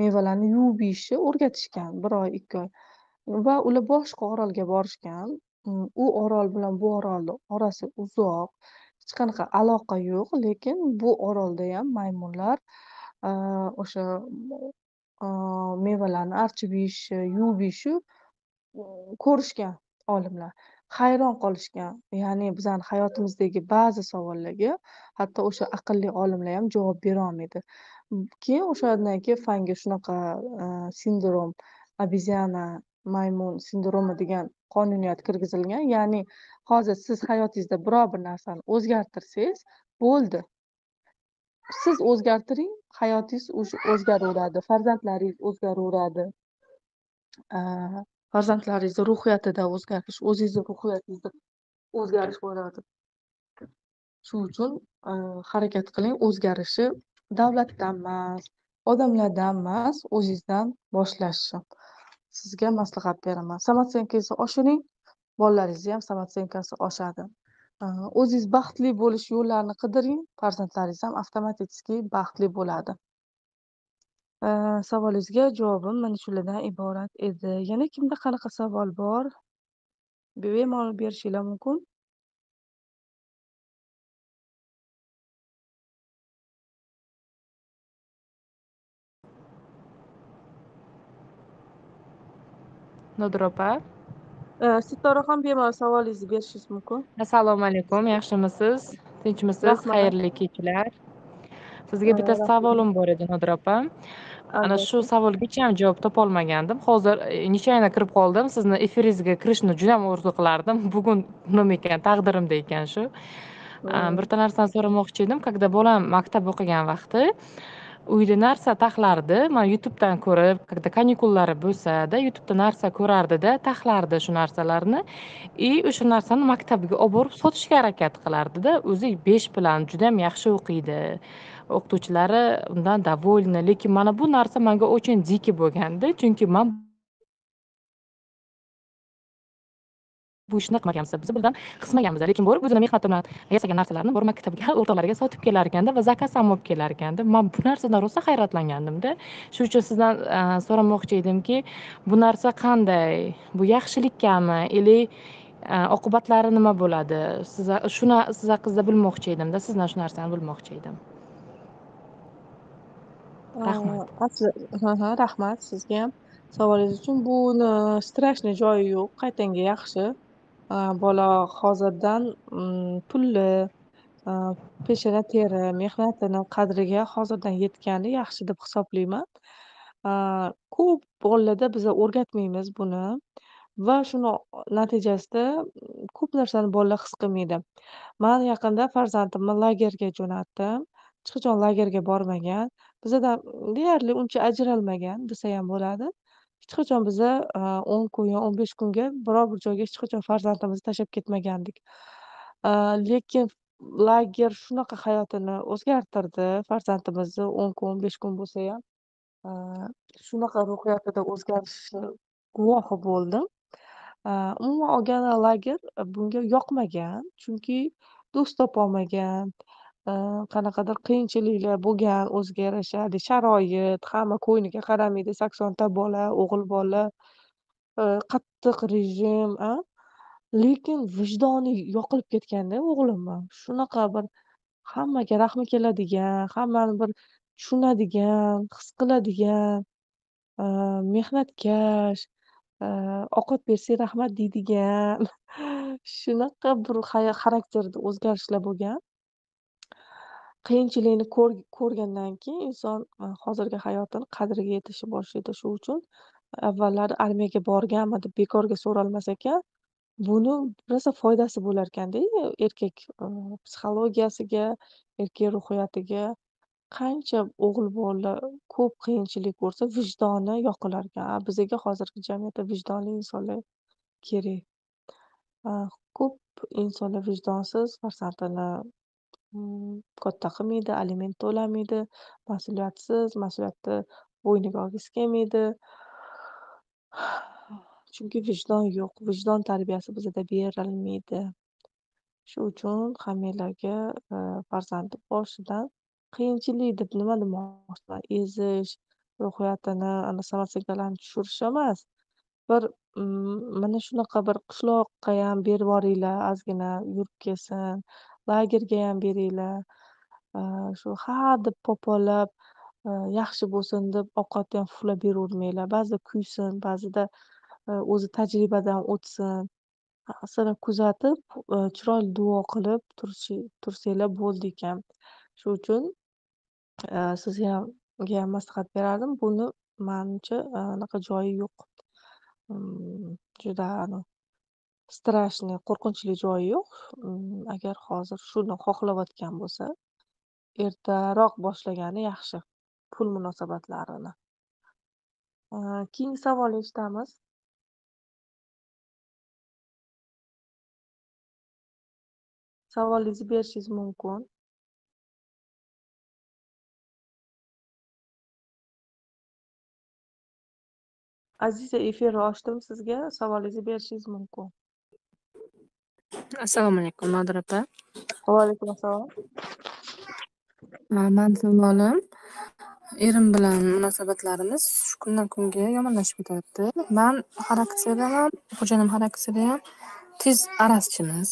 mevalarni yuvib yeyishni o'rgatishgan bir oy ikki oy va ular boshqa orolga borishgan mm, u orol bilan bu orolni orasi uzoq hech qanaqa aloqa yo'q lekin bu orolda ham maymunlar o'sha mevalarni archib yeyishi yuvib yeyishi ko'rishgan olimlar hayron qolishgan ya'ni bizani hayotimizdagi ba'zi savollarga hatto o'sha aqlli olimlar ham javob berolmaydi keyin o'shandan keyin fanga shunaqa sindrom obeziana maymun sindromi degan qonuniyat kirgizilgan ya'ni hozir siz hayotingizda biror bir narsani o'zgartirsangiz bo'ldi siz o'zgartiring hayotingiz o'zgaraveradi farzandlaringiz o'zgaraveradi farzandlaringizni ruhiyatida o'zgarish o'zingizni ruhiyatingizda o'zgarish bo'ladi shuning uchun harakat qiling o'zgarishi davlatdan emas odamlardan emas o'zingizdan boshlashni sizga maslahat beraman samotsenkangizni oshiring bolalaringizni ham samotsenkasi oshadi o'zingiz baxtli bo'lish yo'llarini qidiring farzandlaringiz ham avtomatik baxtli bo'ladi savolingizga javobim mana shulardan iborat edi yana kimda qanaqa savol bor bemalol berishinglar mumkin nodir opa sittoroxon bemalol savolingizni berishingiz mumkin assalomu alaykum yaxshimisiz tinchmisiz xayrli kechlar sizga bitta savolim bor edi nodira opa ana shu savolgacha ham javob topolmagandim hozir nechayna kirib qoldim sizni efiringizga kirishni juda ham orzu qilardim bugun nima ekan taqdirimda ekan shu bitta narsani so'ramoqchi edim когда bolam maktab o'qigan vaqti uyda narsa taxlardi man youtubedan ko'rib когда kanikullari bo'lsada youtubeda narsa ko'rardida taxlardi shu narsalarni и o'sha narsani maktabga olib borib sotishga harakat qilardida o'zi besh bilan judayam yaxshi o'qiydi o'qituvchilari undan довольны lekin mana bu narsa manga очень дикий bo'lganda chunki man bu ishni qilmaganmiz biz bundan qismaganmiz lekin borib o'zini mehnati bilan yasagan narsalarini borib maktabga o'rtoqlariga sotib kelar ekanda va zakaz ham olib kelar ekanda man bu narsadan rosa hayratlangandimda shuning uchun sizdan e, so'ramoqchi edimki bu narsa qanday bu yaxshilikkami или e, oqibatlari nima bo'ladi siz shuni siz haqingizda bilmoqchi edimda sizdan shu narsani bilmoqchi edim e, rahmat ha rahmat sizga ham savolingiz uchun buni strashniy joyi yo'q qaytanga yaxshi bola hozirdan mm, pulli peshona teri mehnatini qadriga hozirdan yetgani yaxshi deb hisoblayman ko'p bolalarda biza o'rgatmaymiz buni va shuni natijasida mm, ko'p narsani bolalar his qilmaydi man yaqinda farzandimni lagerga jo'natdim hech qachon lagerga bormagan bizadan mm, deyarli uncha ajralmagan desa ham bo'ladi Hech qachon biza, e, o'n 10 kun yo 15 kunga biror bir joyga hech qachon farzandimizni tashlab ketmagandik. E, lekin lager shunaqa hayotini o'zgartirdi. Farzandimizni 10 kun, 15 kun bo'lsa ham e, shunaqa ruhiyatida o'zgarishni guvohi bo'ldim. umuman olganda lager bunga yoqmagan, chunki do'st topolmagan Э, qanaqadir qiyinchiliklar bo'lgan o'ziga yarasha haligi sharoit hamma ko'ngliga qaramaydi saksonta bola o'g'il bola e, qattiq rejim a lekin vijdoni yoqilib ketganda o'g'limni shunaqa bir hammaga rahmi keladigan hammani bir tushunadigan his qiladigan e, mehnatkash e, ovqat bersang rahmat deydigan shunaqa bir xarakterda o'zgarishlar bo'lgan Qiyinchilikni ko'rgandan keyin inson e, hozirgi hayotini qadriga yetishi boshlaydi. Shu uchun avvallari armiyaga borganmi deb bekorga so'ralmas ekan, buni rosa foydasi bo'lar ekanda erkak, e, psixologiyasiga, erkak ruhiyatiga. Qancha o'g'il bola ko'p qiyinchilik ko'rsa, vijdoni yoqilar ekan bizaga hozirgi jamiyatda vijdonli insonlar kerak. ko'p insonlar vijdonsiz farzandini katta qilmaydi aliment to'lamaydi mas'uliyatsiz, mas'uliyatni bo'yniga olgisi kelmaydi. Chunki vijdon yo'q, vijdon tarbiyasi bizada berilmaydi. Shu uchun hammalarga, farzandi boshidan qiyinchilik deb nima demoqchiman, ezish, ruhiyatini ana tushirish emas, bir, mana shunaqa bir ham berib yuboringlar ozgina yurib kelsin. lagerga ham beringlar e, shu ha deb popolab e, yaxshi bo'lsin deb ovqatni ham puflab beravermanglar ba'zida kuysin ba'zida e, o'zi tajribadan o'tsin sira kuzatib chiroyli duo qilib tursanglar bo'ldi ekan shuning uchun sizga ham maslahat berardim buni manimcha anaqa joyi yo'q hmm, juda Strashni, qo'rqinchli joyi yo'q. Mmm, agar hozir shuni xohlayotgan bo'lsa, ertaroq boshlagani yaxshi, pul munosabatlarini. Aaa, э, keyingi savolni eshitamiz. Savolingizni berishingiz mumkin. Aziza, efirni ochdim sizga, savolingizni berishingiz mumkin. Assalomu alaykum Nodir opa. Va alaykum assalom. Man savolim erim bilan munosabatlarimiz kundan kunga yomonlashib ketyapti. Man xarakterda ham, xo'jayinim xarakterida ham tez arazchimiz.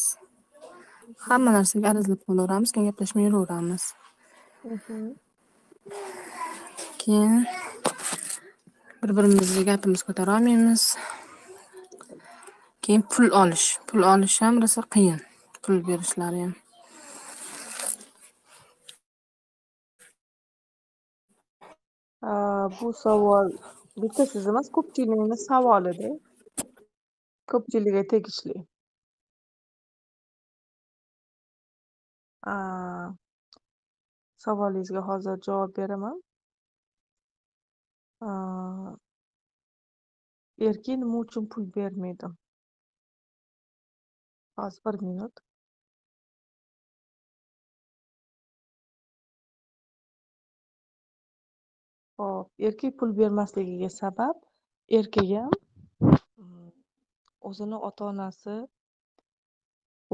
Hamma narsaga arazlab qolaveramiz, keyin gaplashmay yuraveramiz. Keyin bir-birimizni gapimiz ko'tara olmaymiz. keyin pul olish pul olish ham rosa qiyin pul berishlari ham bu savol bitta siz emas ko'pchilikni savolida ko'pchilikka tegishli savolingizga hozir javob beraman erkin nima uchun pul bermaydi Az bir minut. Hop, erkak pul bermasligiga sabab erkak ham o'zini ota-onasi,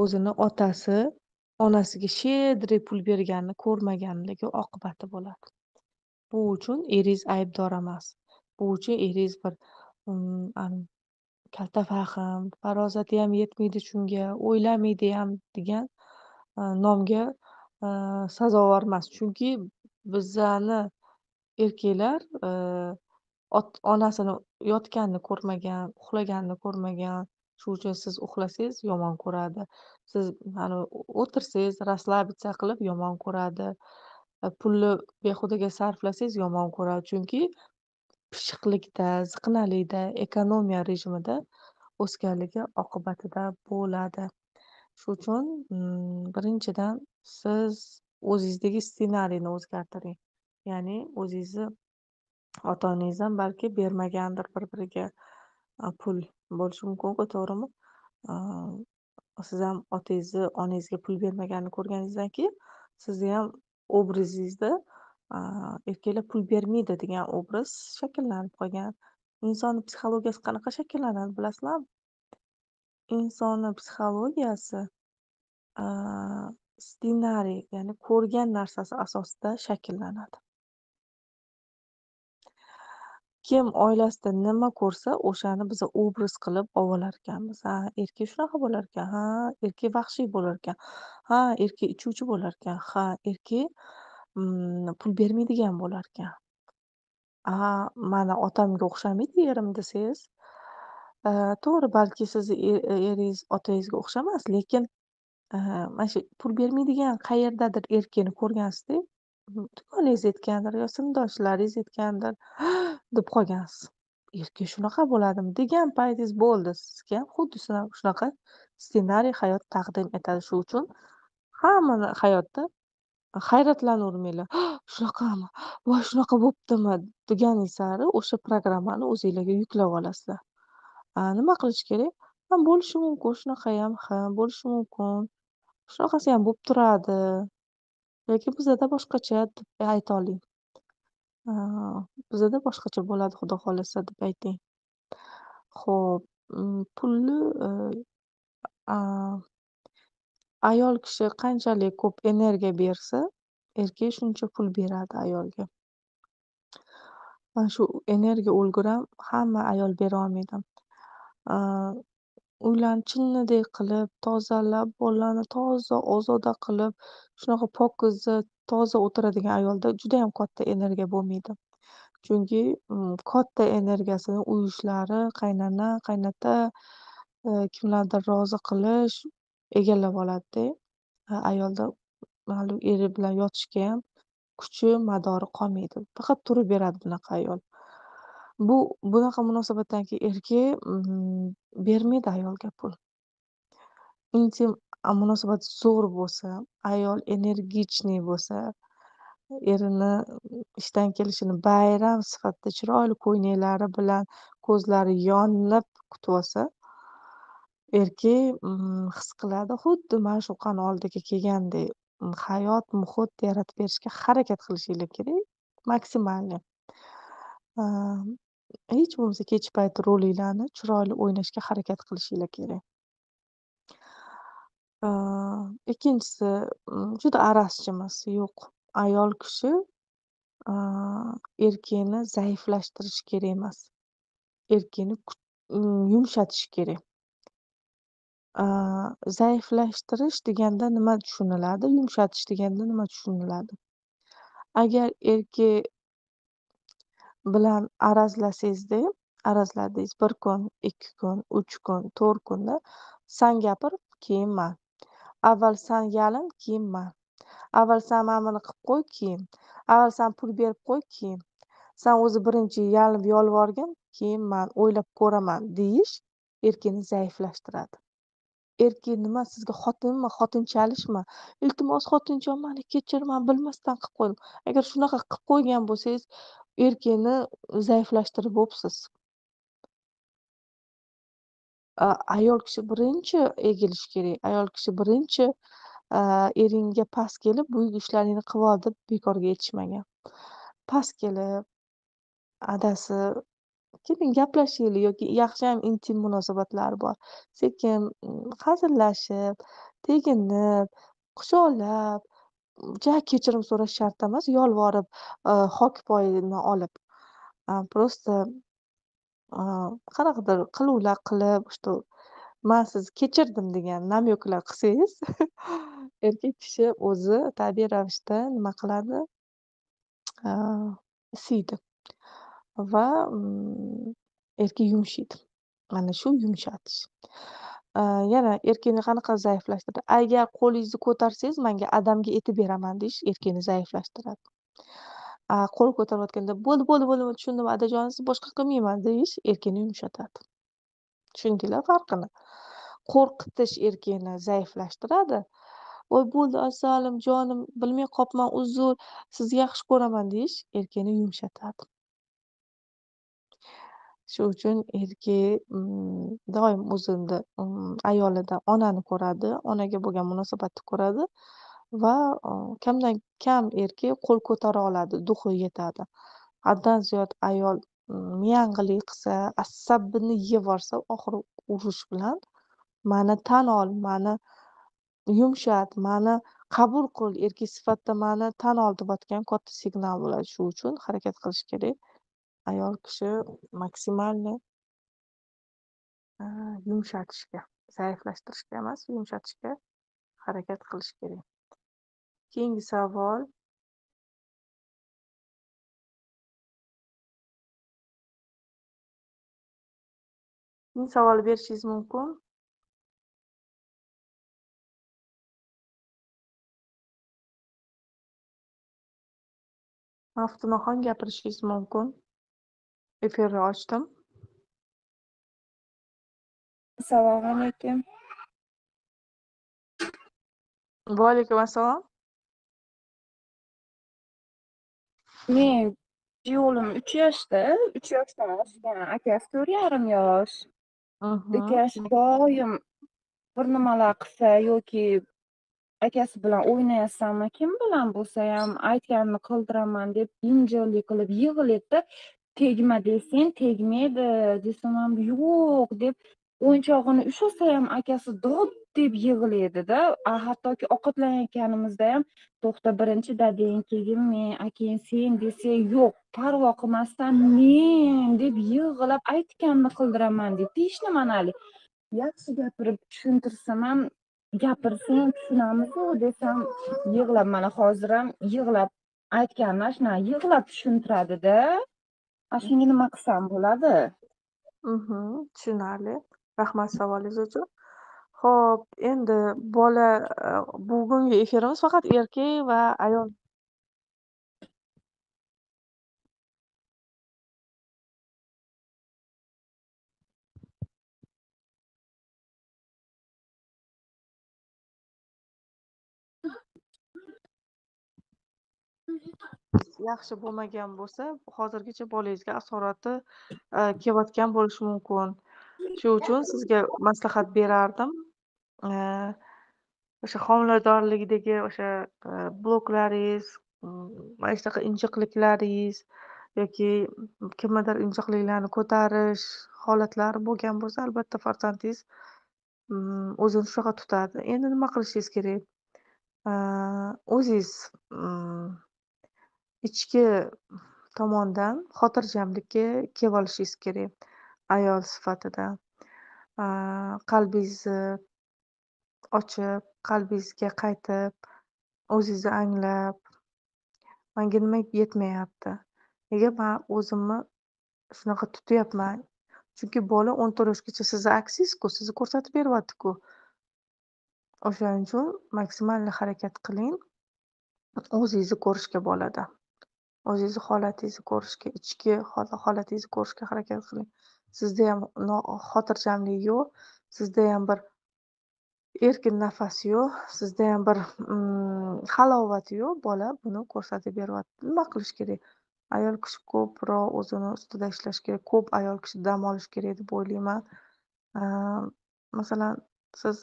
o'zini otasi, onasiga shedriy pul berganini ko'rmaganligi oqibati bo'ladi. Bu uchun eringiz aybdor emas. Bu uchun eringiz bir kalta fahm ham yetmaydi shunga o'ylamaydi ham degan e, nomga e, sazovor emas chunki bizani erkaklar e, onasini yotganini ko'rmagan uxlaganini ko'rmagan shuning uchun siz uxlasangiz yomon ko'radi siz mana o'tirsangiz расслабиться qilib yomon ko'radi pulni behudaga sarflasangiz yomon ko'radi chunki pishiqlikda ziqnalikda ekonomiya rejimida o'sganligi oqibatida bo'ladi shuning uchun mm, birinchidan siz o'zingizdagi ssenariyni o'zgartiring ya'ni o'zingizni ota onangiz ham balki bermagandir bir biriga pul bo'lishi mumkinku to'g'rimi siz ham otangizni onangizga pul bermaganini ko'rganingizdan keyin sizni ham obrazingizni erkaklar pul bermaydi degan obraz shakllanib qolgan insonni psixologiyasi qanaqa shakllanadi bilasizlarmi insonni psixologiyasi stenariy ya'ni ko'rgan narsasi asosida shakllanadi kim oilasida nima ko'rsa o'shani biza obraz qilib ovolar ekanmiz ha erkak shunaqa bo'lar ekan ha erkak vahshiy bo'lar ekan ha erkak ichuvchi bo'lar ekan ha erkak pul bermaydigan bo'larkan. A, mana otamga o'xshamaydi erim desangiz, to'g'ri, balki sizni eringiz otangizga o'xshamas, lekin, mana shu pul bermaydigan qayerdadir erkakni ko'rgansizda, hm, dugonangiz aytgandir yo sindoshlaringiz aytgandir, deb qolgansiz. Erkak shunaqa bo'ladimi, degan paytingiz bo'ldi. ham xuddi shunaqa ssenariy hayot taqdim etadi. Shu uchun hammani hayotda hayratlanavermanglar shunaqami voy shunaqa bo'ptimi deganing sari o'sha programmani o'zinglarga yuklab olasizlar nima qilish kerak ha bo'lishi mumkin ham ha bo'lishi mumkin shunaqasi ham bo'lib turadi lekin bizada boshqacha deb ayta oling bizada boshqacha bo'ladi xudo xohlasa deb ayting ho'p mm, pulni e, Ayol kishi qanchalik ko'p energiya bersa, erkak shuncha pul beradi ayolga. Mana shu energiya o'lguram hamma ayol bera olmaydi. uylarni chinnidek qilib, tozalab, bolalarni toza, ozoda qilib, shunaqa pokiza, toza o'tiradigan ayolda juda yam katta energiya bo'lmaydi. Chunki, mm, katta energiyasini uy ishlari, qaynona, qaynota, eee, kimlarnidir rozi qilish egallab oladi ayolda ma'lum eri bilan yotishga ham kuchi madori qolmaydi faqat turib beradi bunaqa ayol bu bunaqa munosabatdan keyin erki mm, bermaydi ayolga pul intim munosabat zo'r bo'lsa ayol energichniy bo'lsa erini ishdan kelishini bayram sifatida chiroyli ko'ylaklari bilan ko'zlari yonib kutib olsa erki mm, his qiladi. Xuddi ma'shuqani oldiga kelgandek, mm, hayot muhit yaratib berishga harakat qilishingiz kerak, maksimalniy. hech bo'lmasa kech payt rolinglarni chiroyli o'ynashga harakat qilishinglar kerak. ikkinchisi, mm, juda arazchimiz, yo'q. Ayol kishi, erkakni zaiflashtirishi kerak emas. Erkakni yumshatish yumshatishi kerak. zaiflashtirish deganda nima tushuniladi? Yumshatish deganda nima tushuniladi? Agar erki bilan arazlashingizda arazladingiz 1 kun, 2 kun, 3 kun, 4 kunda “San gapir, keyin man”, “Avval san yalin, keyin man”, “Avval san mana buni qilib qo'y, keyin”, “Avval san pul berib qo'y, keyin”, “San o'zi birinchi yalinib-yolvorgin, keyin man o'ylab ko'raman” deyish erkini zaiflashtiradi. erkeyi nima sizga xotinmi xotinchalishmi iltimos xotinjon mani kechir man bilmasdan qilib qo'ydim agar shunaqa qilib qo'ygan bo'lsangiz erkakni zaiflashtirib bo'libsiz ayol kishi birinchi egilishi kerak ayol kishi birinchi eringga past kelib bu ishlaringni qilib ol deb bekorga aytishmagan past kelib adasi keling gaplashaylik yoki yaxshiyam intim munosabatlar bor sekin mm, hazillashib teginib quchoqlab mm, ja kechirim so'rash shart emas yolvorib e, hokpoyni olib просто qanaqadir qiluvlar qilib что man sizni kechirdim degan namyoklar qilsangiz erkak kishi o'zi tabiiy ravishda nima qiladi siydi va mm, yumshaydi. Mana shu yumshatish. yana erkini qanaqa zaiflashtiradi? Agar qo'lingizni ko'tarsangiz, menga adamga etib beraman deyish erkakni zaiflashtiradi. qo'l ko'tarayotganda "Bo'ldi, bo'ldi, bo'ldi, tushundim, adajon, sizni boshqa qilmayman" deyish erkakni yumshatadi. Tushundinglar farqini? Qo'rqitish erkakni zaiflashtiradi. "Voy, bo'ldi, azalim jonim, bilmay qopman, uzr, sizni yaxshi ko'raman" deyish erkakni yumshatadi. shu uchun erki mm, doim o'zini mm, ayolidan onani ko'radi onaga bo'lgan munosabatni ko'radi va e, kamdan kam erkak qo'l ko'tara oladi duhi yetadi haddan ziyod ayol mm, miyangilik qilsa asabini yeborsa oxiri urush bilan mani tan ol mani yumshat mani qabul qil erkak sifatida mani tan ol deyotgan katta signal bo'ladi shu uchun harakat qilish kerak ayol kishi maksimalni yumshatishga zaiflashtirishga emas yumshatishga harakat qilish kerak keyingi savol keyingi savol berishingiz mumkin maftunaxon gapirishingiz mumkin Efirni ochdim. Assalomu alaykum. Va assalom. Men o'g'lim 3 yoshda, 3 yoshdan oshgan akasi 4 yarim yosh. Akasi doim bir nimalar qilsa yoki akasi bilan o'ynayasanmi kim bilan bo'lsa ham aytganini qildiraman deb injillik qilib yig'ladida tegma desang tegmaydi desam ham yo'q deb o'yinchog'ini ushlasa ham akasi dod deb yig'laydida hattoki ovqatlanayotganimizda ham to'xta birinchi dadang keyin men akang sen desa yo'q parvo qilmasdan men deb yig'lab aytganini qildiraman deydi hech nimanali yaxshi gapirib tushuntirsam ham gapirsang tushunamizu desam yig'lab mana hozir ham yig'lab mana shunaqa yig'lab tushuntiradida mana nima maqsam bo'ladi tushunarli rahmat savolingiz uchun ho'p endi bola e, bugungi efirimiz faqat erkak va ayol yaxshi bo'lmagan bo'lsa hozirgacha bolangizga asorati e, kelayotgan bo'lishi mumkin shuning uchun sizga maslahat berardim e, o'sha homiladorlikdagi o'sha e, bloklaringiz mana shunaqa injiqliklaringiz yoki kimnidir injiqliklarni ko'tarish holatlari bo'lgan bo'lsa albatta farzandingiz o'zini shunaqa tutadi endi nima qilishingiz kerak o'zingiz ichki tomondan xotirjamlikka olishingiz kerak ayol sifatida qalbingizni ochib qalbingizga qaytib o'zingizni anglab manga nima yetmayapti nega man o'zimni shunaqa tutyapman chunki bola o'n to'rt yoshgacha sizni aksingizku sizni ko'rsatib beryapti ku o'shaning uchun maksimal harakat qiling o'zingizni ko'rishga bolada o'zingizni holatingizni ko'rishga ichki holatingizni ko'rishga harakat qiling sizda ham xotirjamlik yo'q sizda ham bir erkin nafas yo'q sizda ham bir mm, halovat yo'q bola buni ko'rsatib beryapti nima qilish kerak ayol kishi ko'proq o'zini ustida ishlash kerak ko'p ayol kishi dam olish kerak deb o'ylayman ehm, masalan siz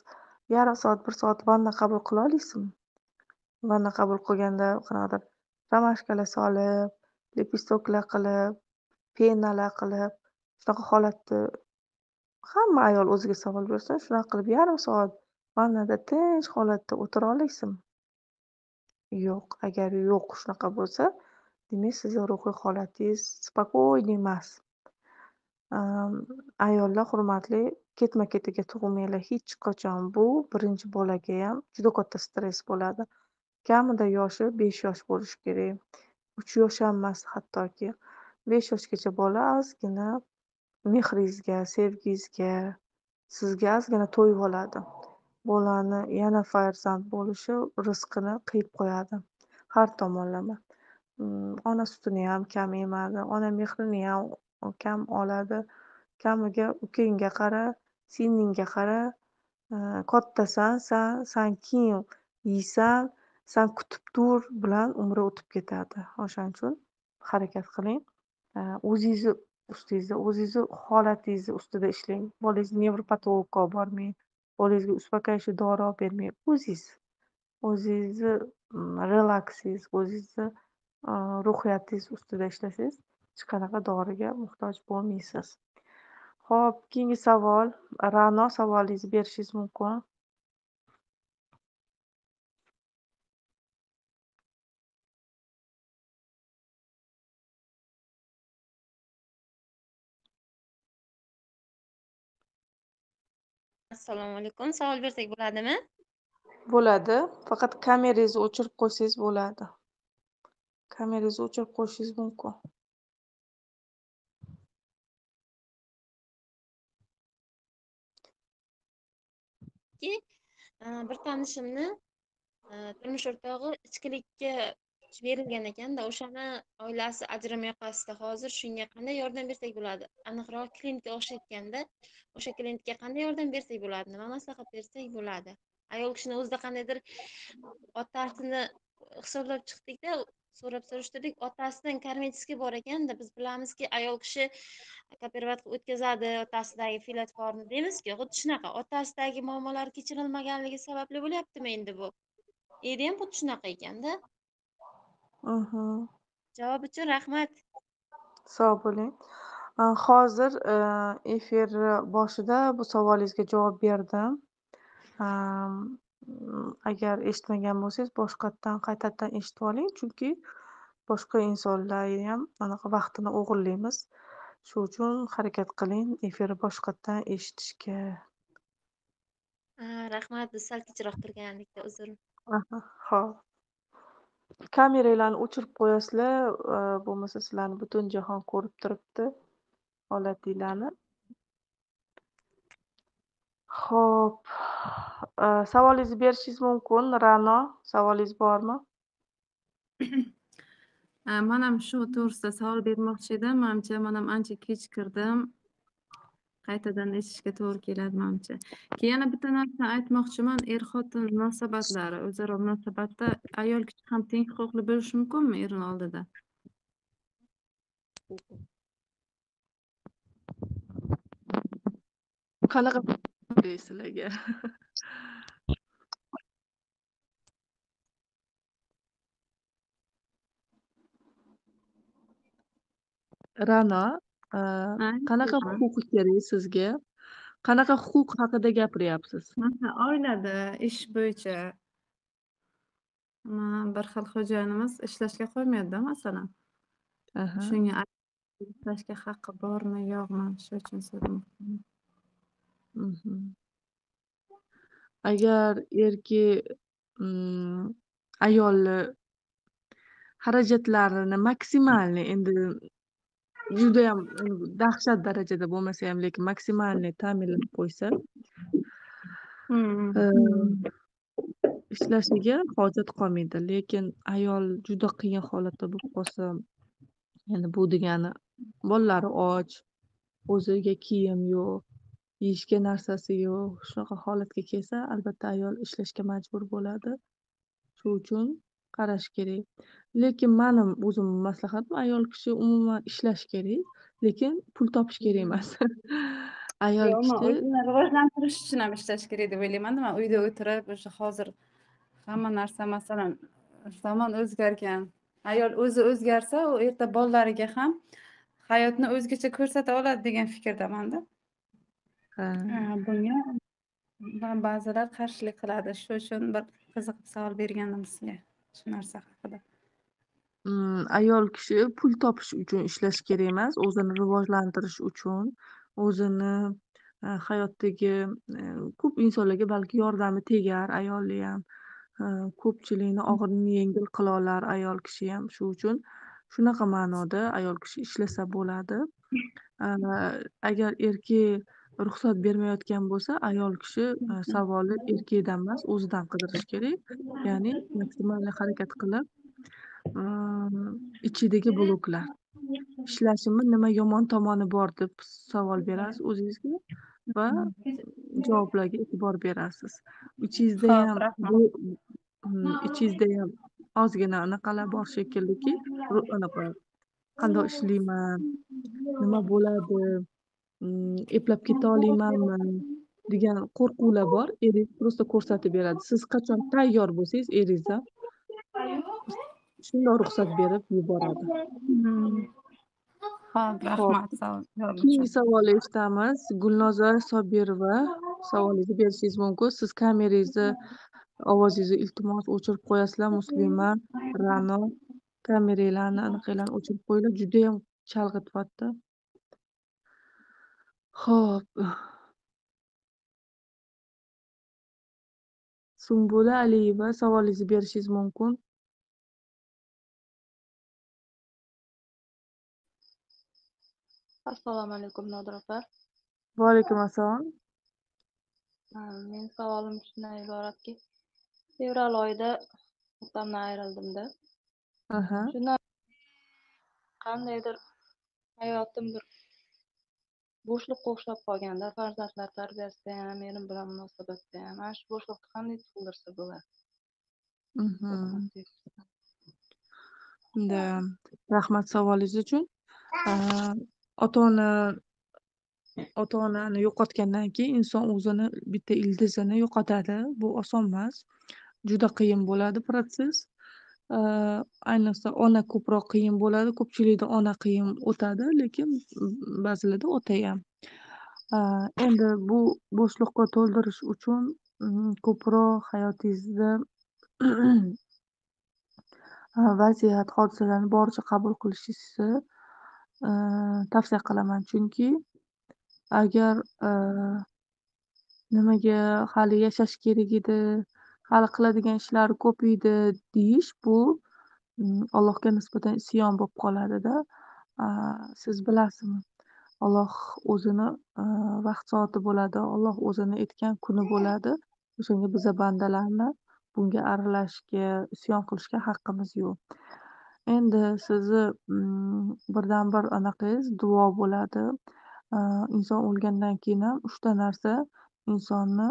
yarim soat bir soat vanna qabul qila olasizmi vanna qabul qilganda qanaqadir ramashkalar lepistoklar qilib penalar qilib shunaqa holatni hamma ayol o'ziga savol bersin shunaqa qilib yarim soat vannada tinch holatda o'tira olasizmi yo'q agar yo'q shunaqa bo'lsa demak sizni ruhiy holatingiz спокойный emas ayollar hurmatli ketma ketiga tug'manglar hech qachon bu birinchi bolaga ham juda katta stress bo'ladi kamida yoshi besh yosh bo'lishi kerak uch emas hattoki besh yoshgacha bola ozgina mehringizga sevgingizga sizga ozgina to'yib oladi bolani yana farzand bo'lishi rizqini qiyib qo'yadi har tomonlama mm, ona sutini ham kam emadi ona mehrini ham kam oladi kamiga ukangga qara singlingga qara e, kattasan san san keyin yeysan san kutib tur bilan umri o'tib ketadi o'shaning uchun harakat qiling o'zingizni ustingizda o'zingizni holatingizni ustida ishlang bolangizni nevropatologga olib bormang bolangizga успокаивающий dori olib bermang o'zingiz o'zingizni mm, relaksingiz o'zingizni e, ruhiyatingiz ustida ishlasangiz hech qanaqa doriga muhtoj bo'lmaysiz ho'p keyingi savol ra'no savolingizni berishingiz mumkin assalomu alaykum savol bersak bo'ladimi bo'ladi faqat kamerangizni o'chirib qo'ysangiz bo'ladi kamerangizni o'chirib qo'yishingiz mumkin e, bir tanishimni e, turmush o'rtog'i ichkilikka berilgan ekanda o'shani oilasi ajrimay qolsa hozir shunga qanday yordam bersak bo'ladi aniqroq klientga o'xshatganda o'sha klientga qanday yordam bersak bo'ladi nima maslahat bersak bo'ladi ayol kishini o'zida qandaydir otasini hisoblab chiqdikda so'rab surishtirdik otasidan karmenchеский bor ekanda biz bilamizki ayol kishi kopervat o'tkazadi otasidagi filatforni deymizku xuddi shunaqa otasidagi muammolar kechirilmaganligi sababli bo'lyaptimi endi bu ham xuddi shunaqa ekanda Aha. Javob uchun rahmat. Sog' bo'ling. Hozir e, efir boshida bu savolingizga javob berdim. Agar eshitmagan bo'lsangiz, boshqatdan qaytadan eshitib oling, chunki boshqa insonlar ham anaqa vaqtini o'g'irlaymiz. Shu uchun harakat qiling efirni boshqatdan eshitishga. rahmat biz sal kechroq turgandik uzr. Aha, kameranglarni o'chirib qo'yasizlar e, bo'lmasa sizlarni butun jahon ko'rib turibdi holatinglarni ho'p e, savolingizni berishingiz mumkin rano savolingiz bormi e, man ham shu to'g'risida savol bermoqchi edim manimcha man ham ancha kech kirdim qaytadan eshitishga to'g'ri keladi manimcha keyin yana bitta narsani aytmoqchiman er xotin munosabatlari o'zaro munosabatda ayol kishi ham teng huquqli bo'lishi mumkinmi erini oldida qanaqa sizlarga ra'no qanaqa huquq kerak sizga qanaqa huquq haqida gapiryapsiz oilada ish bo'yicha bir xil xo'jayinimiz ishlashga qo'ymaydida masalan shunga ishlashga haqqi bormi yo'qmi shu uchun mhm. agar erki mm, ayolni xarajatlarini maksimalniy endi judayam hm, dahshat darajada bo'lmasa ham lekin maksimalniy ta'minlab qo'ysa hmm. Hm, hmm. ishlashiga hojat qolmaydi lekin ayol juda qiyin holatda bo'lib qolsa yani bu degani bolalari och o'ziga kiyim yo'q yeyishga narsasi yo'q shunaqa holatga kelsa albatta ayol ishlashga majbur bo'ladi shu uchun qarash kerak lekin mani o'zim maslahatim ayol kishi umuman ishlash kerak lekin pul topish kerak emas ayol kishi o'zini rivojlantirish uchun ham ishlash kerak deb o'ylaymanda man uyda o'tirib o'sha hozir hamma narsa masalan zamon o'zgargan ayol o'zi o'zgarsa u erta bolalariga ham hayotni o'zgacha ko'rsata oladi degan fikrdamanda bunga ba'zilar qarshilik qiladi shu uchun bir qiziq savol bergandim sizga shu narsa haqida hmm, ayol kishi pul topish uchun ishlashi kerak emas o'zini rivojlantirish uchun o'zini e, hayotdagi e, ko'p insonlarga balki yordami tegar ayolni ham e, ko'pchilikni og'irini yengil qila olar ayol kishi ham shu uchun shunaqa ma'noda ayol kishi ishlasa bo'ladi agar erkak ruxsat bermayotgan bo'lsa ayol kishi e, savolni erkakdan emas o'zidan qidirish kerak ya'ni maksimal harakat qilib e, ichidagi bloklar ishlashimni nima yomon tomoni bor deb savol berasiz o'zingizga va javoblarga e'tibor berasiz ichingizda ham ichingizda ham ozgina anaqalar bor shekilliki qandoq ishlayman nima bo'ladi eplab keta degan qo'rquvlar bor eringiz просто ko'rsatib beradi siz qachon tayyor bo'lsangiz eringiz shundoq ruxsat berib yuboradi hmm. ho'p rahmat keyingi savolni eshitamiz gulnoza sobirova savolingizni berishingiz mumkin siz kamerangizni ovozingizni iltimos o'chirib qo'yasizlar muslima ra'no kameranglarni aniqanglarni o'chirib qo'yinglar judayam chalg'ityapti Ho'p. Sumbula Aliyeva, savolingizni berishingiz mumkin. Assalomu alaykum Nodir opa. Va alaykum assalom. Meni savolim shundan iboratki, fevral oyida otamdan ayrildimda. Aha. Shundan qandaydir hayotim bir bo'shliq qurshab qolganda farzandlar tarbiyasida ham erim bilan munosabatda ham mana shu bo'shliqni qanday to'ldirsa bo'ladi да mhm. rahmat savolingiz uchun ota ona ota onani yo'qotgandan keyin inson o'zini bitta ildizini yo'qotadi bu oson emas juda qiyin bo'ladi protsess ayniqsa ona ko'proq qiyin bo'ladi ko'pchilikda ona qiyin o'tadi lekin ba'zilarda ham endi bu bo'shliqqa to'ldirish uchun mm, ko'proq hayotingizda vaziyat hodisalarni boricha qabul qilishingizni tavsiya qilaman chunki agar nimaga hali yashash kerak edi hali qiladigan ishlari ko'p edi deyish bu mm, allohga nisbatan isyon bo'lib qoladida siz bilasizmi alloh o'zini vaqt soati bo'ladi alloh o'zini aytgan kuni bo'ladi o'shanga biza bandalarni bunga aralashishga isyon qilishga haqqimiz yo'q endi sizni mm, birdan bir anaqangiz duo bo'ladi inson o'lgandan keyin ham uchta narsa insonni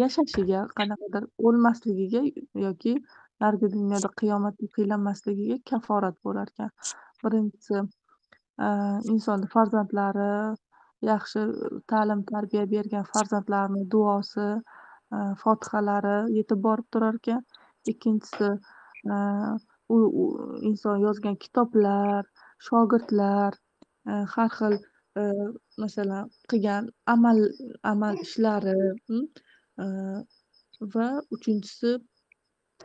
yashashiga, qanaqadir o'lmasligiga yoki narigi dunyoda qiyomatda qiynalmasligiga kaforat bo'larkan. Birinchisi, e, insonni farzandlari, yaxshi ta'lim-tarbiya bergan farzandlarini duosi, e, fotihalari yetib borib turar ekan Ikkinchisi, e, u inson yozgan kitoblar, shogirdlar, har xil, masalan, qilgan amal amal ishlari, va uchinchisi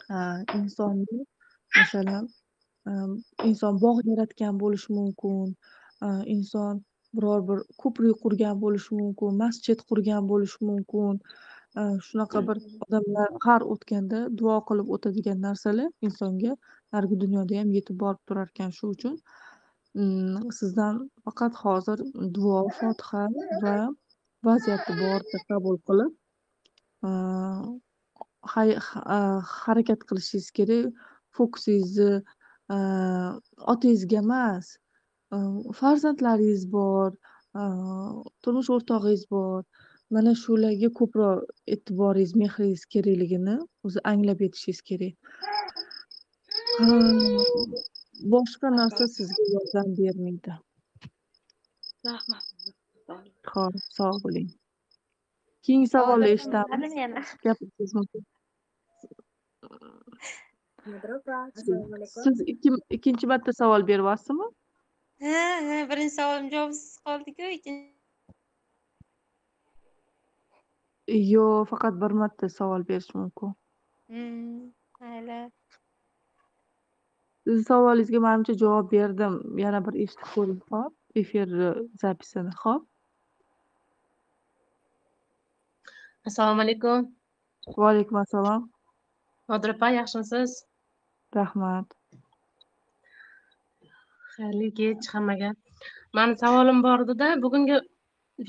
e, insonni masalan e, inson bog' yaratgan bo'lishi mumkin e, inson biror bir ko'prik qurgan bo'lishi mumkin masjid qurgan bo'lishi mumkin shunaqa bir odamlar har o'tganda duo qilib o'tadigan narsalar insonga narigi dunyoda ham yetib borib turar ekan shu uchun mm, sizdan faqat hozir duo fotiha va vaziyatni boricha qabul qilib harakat qilishingiz kerak fokusingizni otangizga emas farzandlaringiz bor turmush o'rtog'ingiz bor mana shularga ko'proq e'tiboringiz mehringiz kerakligini o'zi anglab yetishingiz kerak boshqa narsa sizga yordam bermaydi rahmat ho'p sog' bo'ling keyingi savolni eshitamiz gapirishingiz mumkin siz ikkinchi marta savol beryapsizmi ha birinchi savolim javobsiz qoldiku ikkinchi yo'q faqat bir marta savol berish mumkin mayli sizni savolingizga manimcha javob berdim yana bir eshitib ko'ring hop efir e, zapisini hop assalomu alaykum vaalaykum assalom nodir opa yaxshimisiz rahmat xayrli kech hammaga mani savolim bor edida bugungi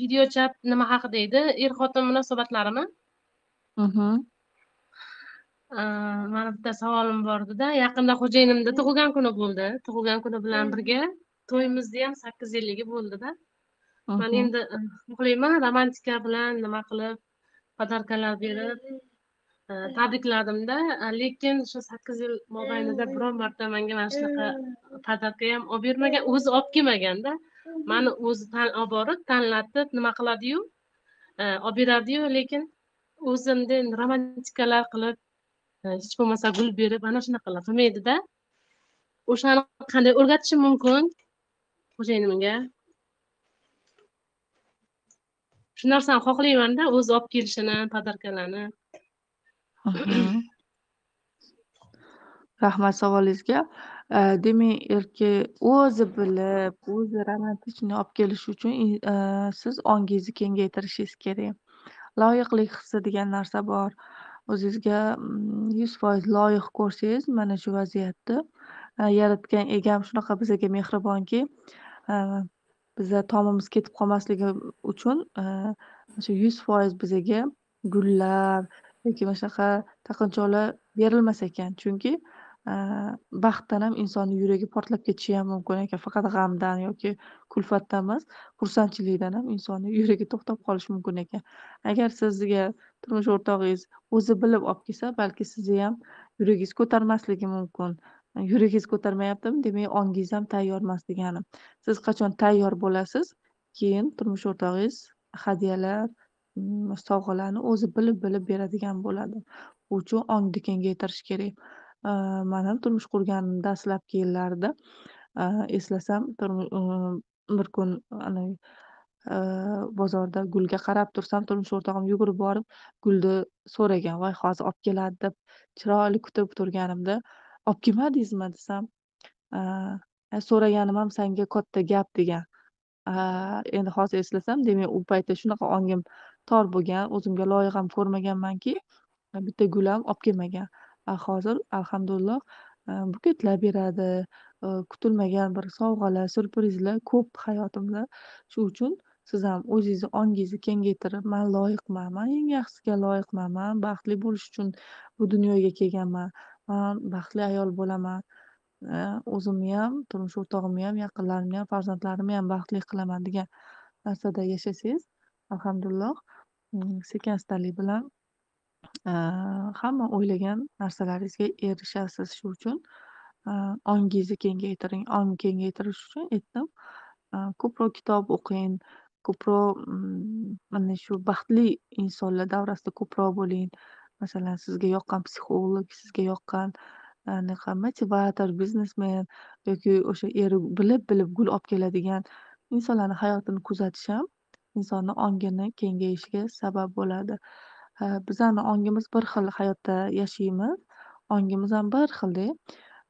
video chat nima haqida edi er xotin munosabatlarimi mhm. mani bitta savolim bor edida yaqinda xo'jayinimni tug'ilgan kuni bo'ldi tug'ilgan kuni bilan mhm. birga to'yimizni ham sakkiz yilligi bo'ldida mhm. man endi uxlayman romantika bilan nima qilib podarkalar berib tabrikladimda lekin shu sakkiz yil mobaynida biron marta manga mana shunaqa podarka ham olib bermagan o'zi olib kelmaganda mani o'zi olib borib tanlatib nima qiladiyu olib beradiyu lekin o'zimda romantikalar qilib e, hech bo'lmasa gul berib ana shunaqalar qilmaydida o'shani qanday o'rgatishim mumkin xo'jayinimga shu narsani xohlaymanda o'zi olib kelishini podarkalarni rahmat savolingizga demak erki o'zi bilib o'zi romantikni olib kelish uchun e, e, siz ongingizni kengaytirishingiz kerak loyiqlik hissi degan narsa bor o'zingizga mm, yuz foiz loyiq ko'rsangiz mana shu vaziyatni e, yaratgan egam shunaqa bizga mehribonki biza tomimiz ketib qolmasligi uchun o'sha e, yuz foiz bizaga gullar yoki mana shunaqa taqinchoqlar berilmas ekan chunki e, baxtdan ham insonni yuragi portlab ketishi ham mumkin ekan faqat g'amdan yoki kulfatdan emas xursandchilikdan ham insonni yuragi to'xtab qolishi mumkin ekan agar sizga turmush o'rtog'ingiz o'zi bilib olib kelsa balki sizni ham yuragingiz ko'tarmasligi mumkin yuragingiz ko'tarmayaptimi demak ongingiz ham tayyor emas degani siz qachon tayyor bo'lasiz keyin turmush o'rtog'ingiz hadyalar mm, sovg'alarni o'zi bilib bilib beradigan bo'ladi bu uchun ongni kengaytirish kerak man ham turmush qurgan dastlabki yillarda eslasam bir kun bozorda gulga qarab tursam turmush o'rtog'im yugurib borib gulni so'ragan voy hozir olib keladi deb chiroyli kutib turganimda olib kelmadingizmi desam so'raganim ham sanga katta gap degan endi hozir eslasam demak u paytda shunaqa ongim tor bo'lgan o'zimga loyiq ham ko'rmaganmanki bitta gul ham olib kelmagan hozir alhamdulillah buketlar beradi kutilmagan bir sovg'alar syurprizlar ko'p hayotimda shu uchun siz ham o'zingizni ongingizni kengaytirib man loyiqman man eng yaxshisiga loyiqman man baxtli bo'lish uchun bu dunyoga kelganman ham baxtli ayol bo'laman o'zimni ham turmush o'rtog'imni ham yaqinlarimni ham farzandlarimni ham baxtli qilaman degan narsada yashasangiz alhamdulillah mm, sekin astalik bilan hamma o'ylagan narsalaringizga erishasiz shu uchun ongingizni kengaytiring ongni kengaytirish uchun aytdim ko'proq kitob o'qing ko'proq mm, mana shu baxtli insonlar davrasida ko'proq bo'ling Masalan, sizga yoqqan psixolog, sizga yoqqan e, anaqa motivator, biznesmen yoki o'sha eri bilib-bilib gul olib keladigan insonlarni hayotini kuzatish ham insonni ongini kengayishiga sabab bo'ladi. E, bizani ongimiz bir xil hayotda yashaymiz, ongimiz ham bir xilda.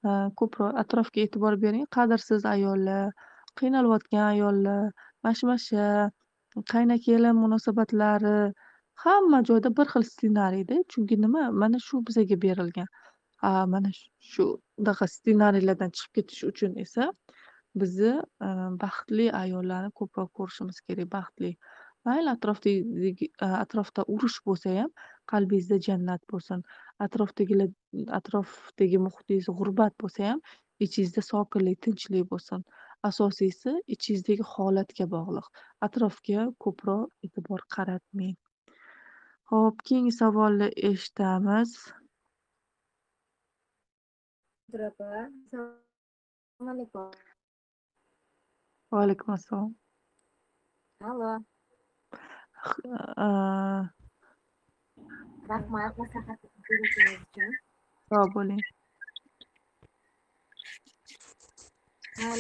E, ko'proq atrofga e'tibor bering, qadrsiz ayollar, qiynalayotgan ayollar, mashmasha, qayna-kelin munosabatlari Hamma joyda bir xil ssenariyda, chunki nima, mana shu bizaga berilgan. mana shu unaqa ssenariylardan chiqib ketish uchun esa bizni, e, baxtli ayollarni ko'proq ko'rishimiz kerak, baxtli. Mayli atrofdagi e, atrofda urush bo'lsa ham qalbingizda jannat bo'lsin, atrofdagilar atrofdagi muhitingiz g'urbat bo'lsa ham ichingizda sokinlik, tinchlik bo'lsin. Asosiysi, ichingizdagi holatga bog'liq. Atrofga ko'proq e'tibor qaratmang. Xo'p, keyingi savolni eshitamiz. Durapa. Assalomu alaykum. Va alaykum assalom. Allo. E, e. Rahmat, maslahat berishingiz uchun. Sog' bo'ling. Nima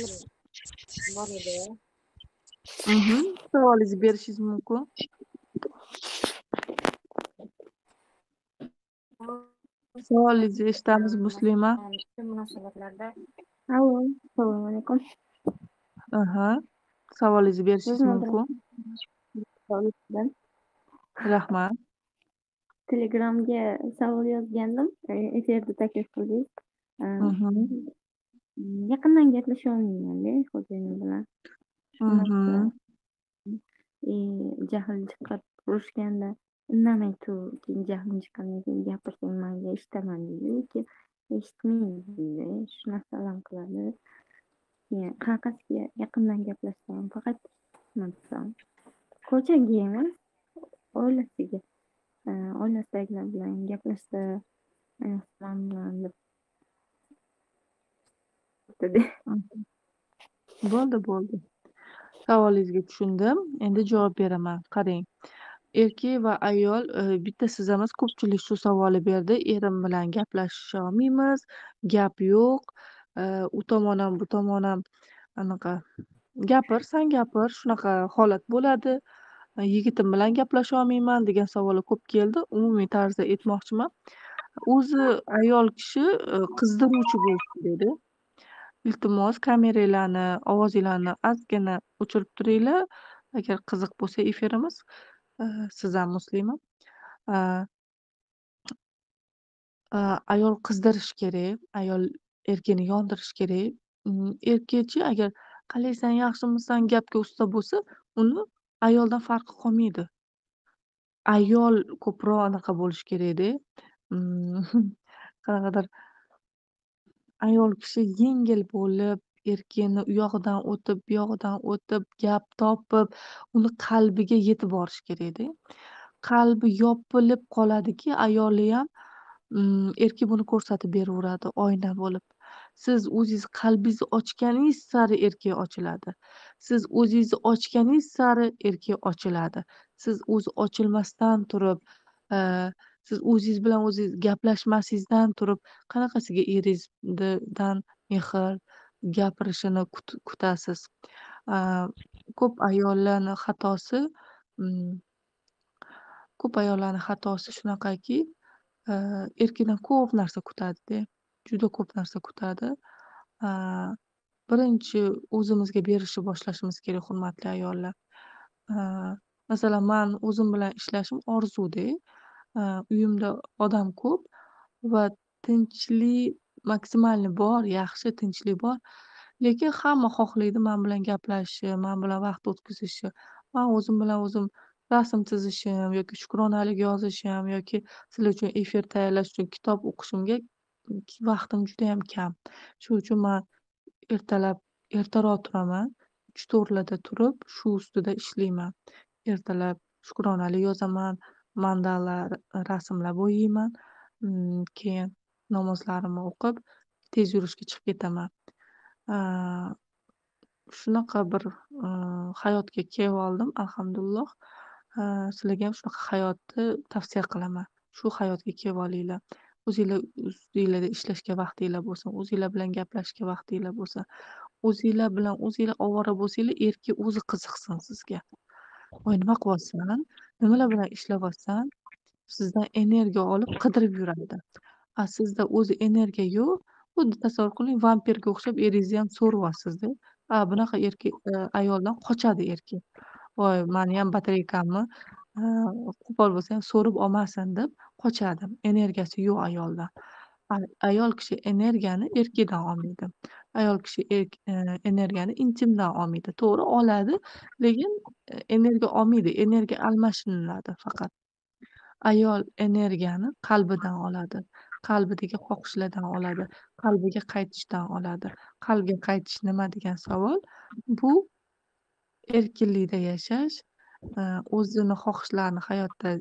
Mhm. Savolingizni berishingiz mumkin. Faollikda eshitamiz Muslima. munosabatlarda. Allo, assalomu alaykum. Aha. Savolingizni berishingiz mumkin. Rahmat. Telegramga savol yozgandim. Eterda taklif qildingiz. Ehm, yaqindan gaplasha olmaymanda xo'jayinim bilan. E, jahl chiqib urishganda indamay turib keyin jahlim chiqqandan keyin gapirsang mayli eshitaman deydi lekin eshitmaydi deydi я alam qiladi keyin qanaqasiga yaqindan gaplashsam faqat eshitmasam ko'chaga emas oilasiga oilasidagilar bilan gaplashsa salom bilan deb bo'ldi bo'ldi savolingizga tushundim endi javob beraman qarang erkak va ayol, e, bitta siz emas, ko'pchilik shu savolni berdi. Erim bilan gaplashisha olmaymiz, gap yo'q. E, u tomon ham, bu tomon ham anaqa "Gapir, san gapir, shunaqa holat bo'ladi. E, yigitim bilan gaplasha olmayman" degan savollar ko'p keldi. Umumiy tarzda aytmoqchiman, o'zi ayol kishi, "Qizdiruvchi bo'lsin" dedi. "Iltimos, kameranglarni, ovozinglarni ozgina o'chirib turinglar, agar qiziq bo'lsa efirimiz." sizam muslima ayol qizdirish kerak ayol erkini yondirish kerak erkakchi agar qalaysan yaxshimisan gapga usta bo'lsa uni ayoldan farqi qolmaydi ayol ko'proq anaqa bo'lishi kerakda qanaqadir ayol kishi yengil bo'lib erkeni u yog'idan o'tib bu yog'idan o'tib gap topib uni qalbiga yetib borish kerakda qalbi yopilib qoladiki ayoli ham mm, erki buni ko'rsatib beraveradi oyna bo'lib siz o'zingiz qalbingizni ochganingiz sari erkak ochiladi siz o'zingizni ochganingiz sari erkak ochiladi siz o'zi ochilmasdan turib e, siz o'zingiz bilan o'zingiz gaplashmasingizdan turib qanaqasiga eringizdan mehr gapirishini kutasiz ko'p ayollarni xatosi mm, ko'p ayollarni xatosi shunaqaki erkakdan ko'p narsa kutadida juda ko'p narsa kutadi birinchi o'zimizga berishni boshlashimiz kerak hurmatli ayollar masalan man o'zim bilan ishlashim orzuda uyimda odam ko'p va tinchlik maksimalni bor, yaxshi tinchlik bor, lekin hamma xohlaydi men bilan gaplashishi, men bilan vaqt o'tkazishi, man o'zim bilan o'zim rasm chizishim yoki shukronalik yozishim yoki sizlar uchun efir tayyorlash uchun kitob o'qishimga vaqtim juda yam kam. Shuning uchun man ertalab ertaroq turaman, 3 4 turib, shu ustida ishlayman. Ertalab shukronalik yozaman, mandala rasmlar bo'yayman, mm, keyin namozlarimni o'qib tez yurishga chiqib ketaman shunaqa bir hayotga kelib oldim alhamdulillah sizlarga ham shunaqa hayotni tavsiya qilaman shu hayotga kelib olinglar o'zinglar o'zinglarda ishlashga vaqtinglar bo'lsin o'zinglar bilan gaplashishga vaqtinglar bo'lsin o'zinglar bilan o'zinglar ovora bo'lsanglar erki o'zi qiziqsin sizga voy nima qilyapsan nimalar bilan ishlayapsan sizdan energiya olib qidirib yuradi a, sizda o'zi energiya yo'q. Xuddi tasavvur qiling, vampirga o'xshab eringizni ham so'rayapsiz-da. A, bunaqa erkak ayoldan qochadi erkak. Voy, mani ham batareykamni qo'pol bo'lsa ham so'rib olmasin deb qochadi. Energiyasi yo'q ayoldan. Ayol kishi energiyani erkakdan olmaydi. Ayol kishi energiyani intimdan olmaydi. To'g'ri oladi, lekin energiya olmaydi. Energiya almashiniladi faqat. ayol energiyani qalbidan oladi qalbidagi xohishlardan oladi qalbiga qaytishdan oladi qalbga qaytish nima degan savol bu erkinlikda yashash e, o'zini xohishlarini hayotda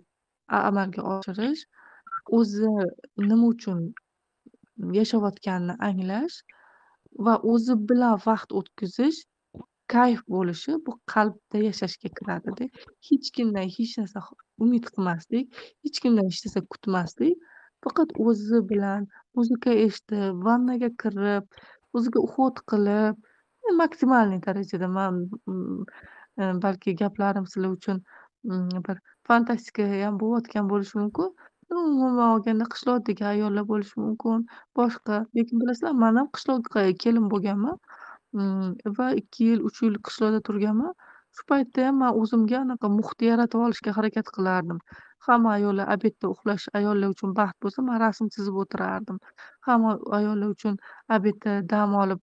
amalga oshirish o'zi nima uchun yashayotganini anglash va o'zi bilan vaqt o'tkazish kayf bo'lishi bu qalbda yashashga kiradida hech kimdan hech narsa umid qilmaslik hech kimdan hech narsa kutmaslik faqat o'zi bilan muzika eshitib vannaga kirib o'ziga uxot qilib e, maksimalniy darajada man mm, e, balki gaplarim sizlar uchun mm, bir ham bo'layotgan bo'lishi mumkin umuman olganda qishloqdagi ayollar bo'lishi mumkin boshqa lekin bilasizlar man ham qishloqqa kelin bo'lganman mm, va ikki yil uch yil qishloqda turganman shu paytda ham man o'zimga anaqa muhit yaratib olishga harakat qilardim hamma ayollar obedda uxlash ayollar uchun baxt bo'lsa man rasm chizib o'tirardim hamma ayollar uchun obedda dam olib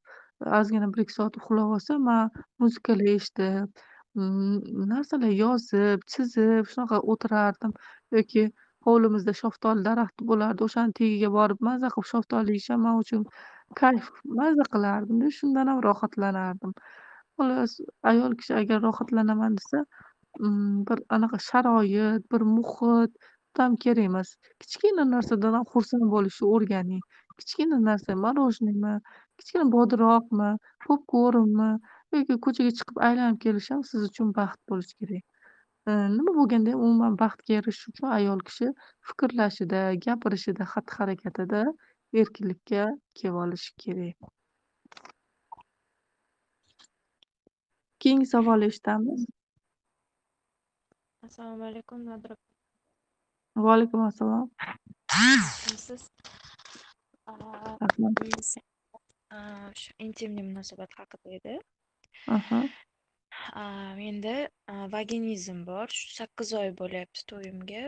ozgina bir ikki soat uxlab olsa man muzikalar eshitib mm, narsalar yozib chizib shunaqa o'tirardim yoki hovlimizda shaftoli daraxti bo'lardi o'shani tagiga borib maza qilib shaftoli yeyisham man uchun kayf maza qilardimda shundan ham rohatlanardim xullas ayol kishi agar rohatlanaman desa bir anaqa sharoit, bir muhit ham kerak emas. Kichkina narsadan ham xursand bo'lishni o'rganing. Kichkina narsa morojnoymi, kichkina bodroqmi, popkornmi yoki ko'chaga chiqib aylanib kelish ham siz uchun baxt bo'lishi kerak. nima bo'lganda ham umuman baxtga erishish uchun ayol kishi fikrlashida, gapirishida, xatti-harakatida erkinlikka kelib olishi kerak. Keyingi savolni eshitamiz. assalomu alaykum Nodira va alaykum assalom siz o'sha intimniy munosabat haqida edi menda vaginizm bor shu sakkiz oy bo'lyapti to'yimga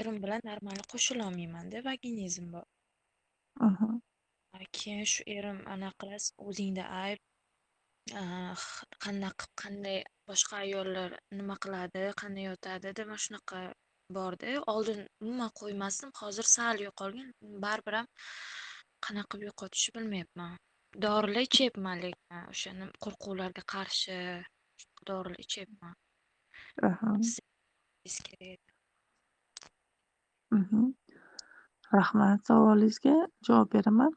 erim bilan normal qo'shilolmaymanda vaginizm bor keyin shu erim anaqa qilasiz o'zingda ayb qilib qanday boshqa ayollar nima qiladi qanday yotadi deb mana shunaqa borda oldin umuman qo'ymasdim hozir sal yo'qolgan baribir ham qanaqa qilib yo'qotishni bilmayapman dorilar ichyapman lekin o'sha qo'rquvlarga qarshi dorilar ichyapman mhmm. rahmat savolingizga javob beraman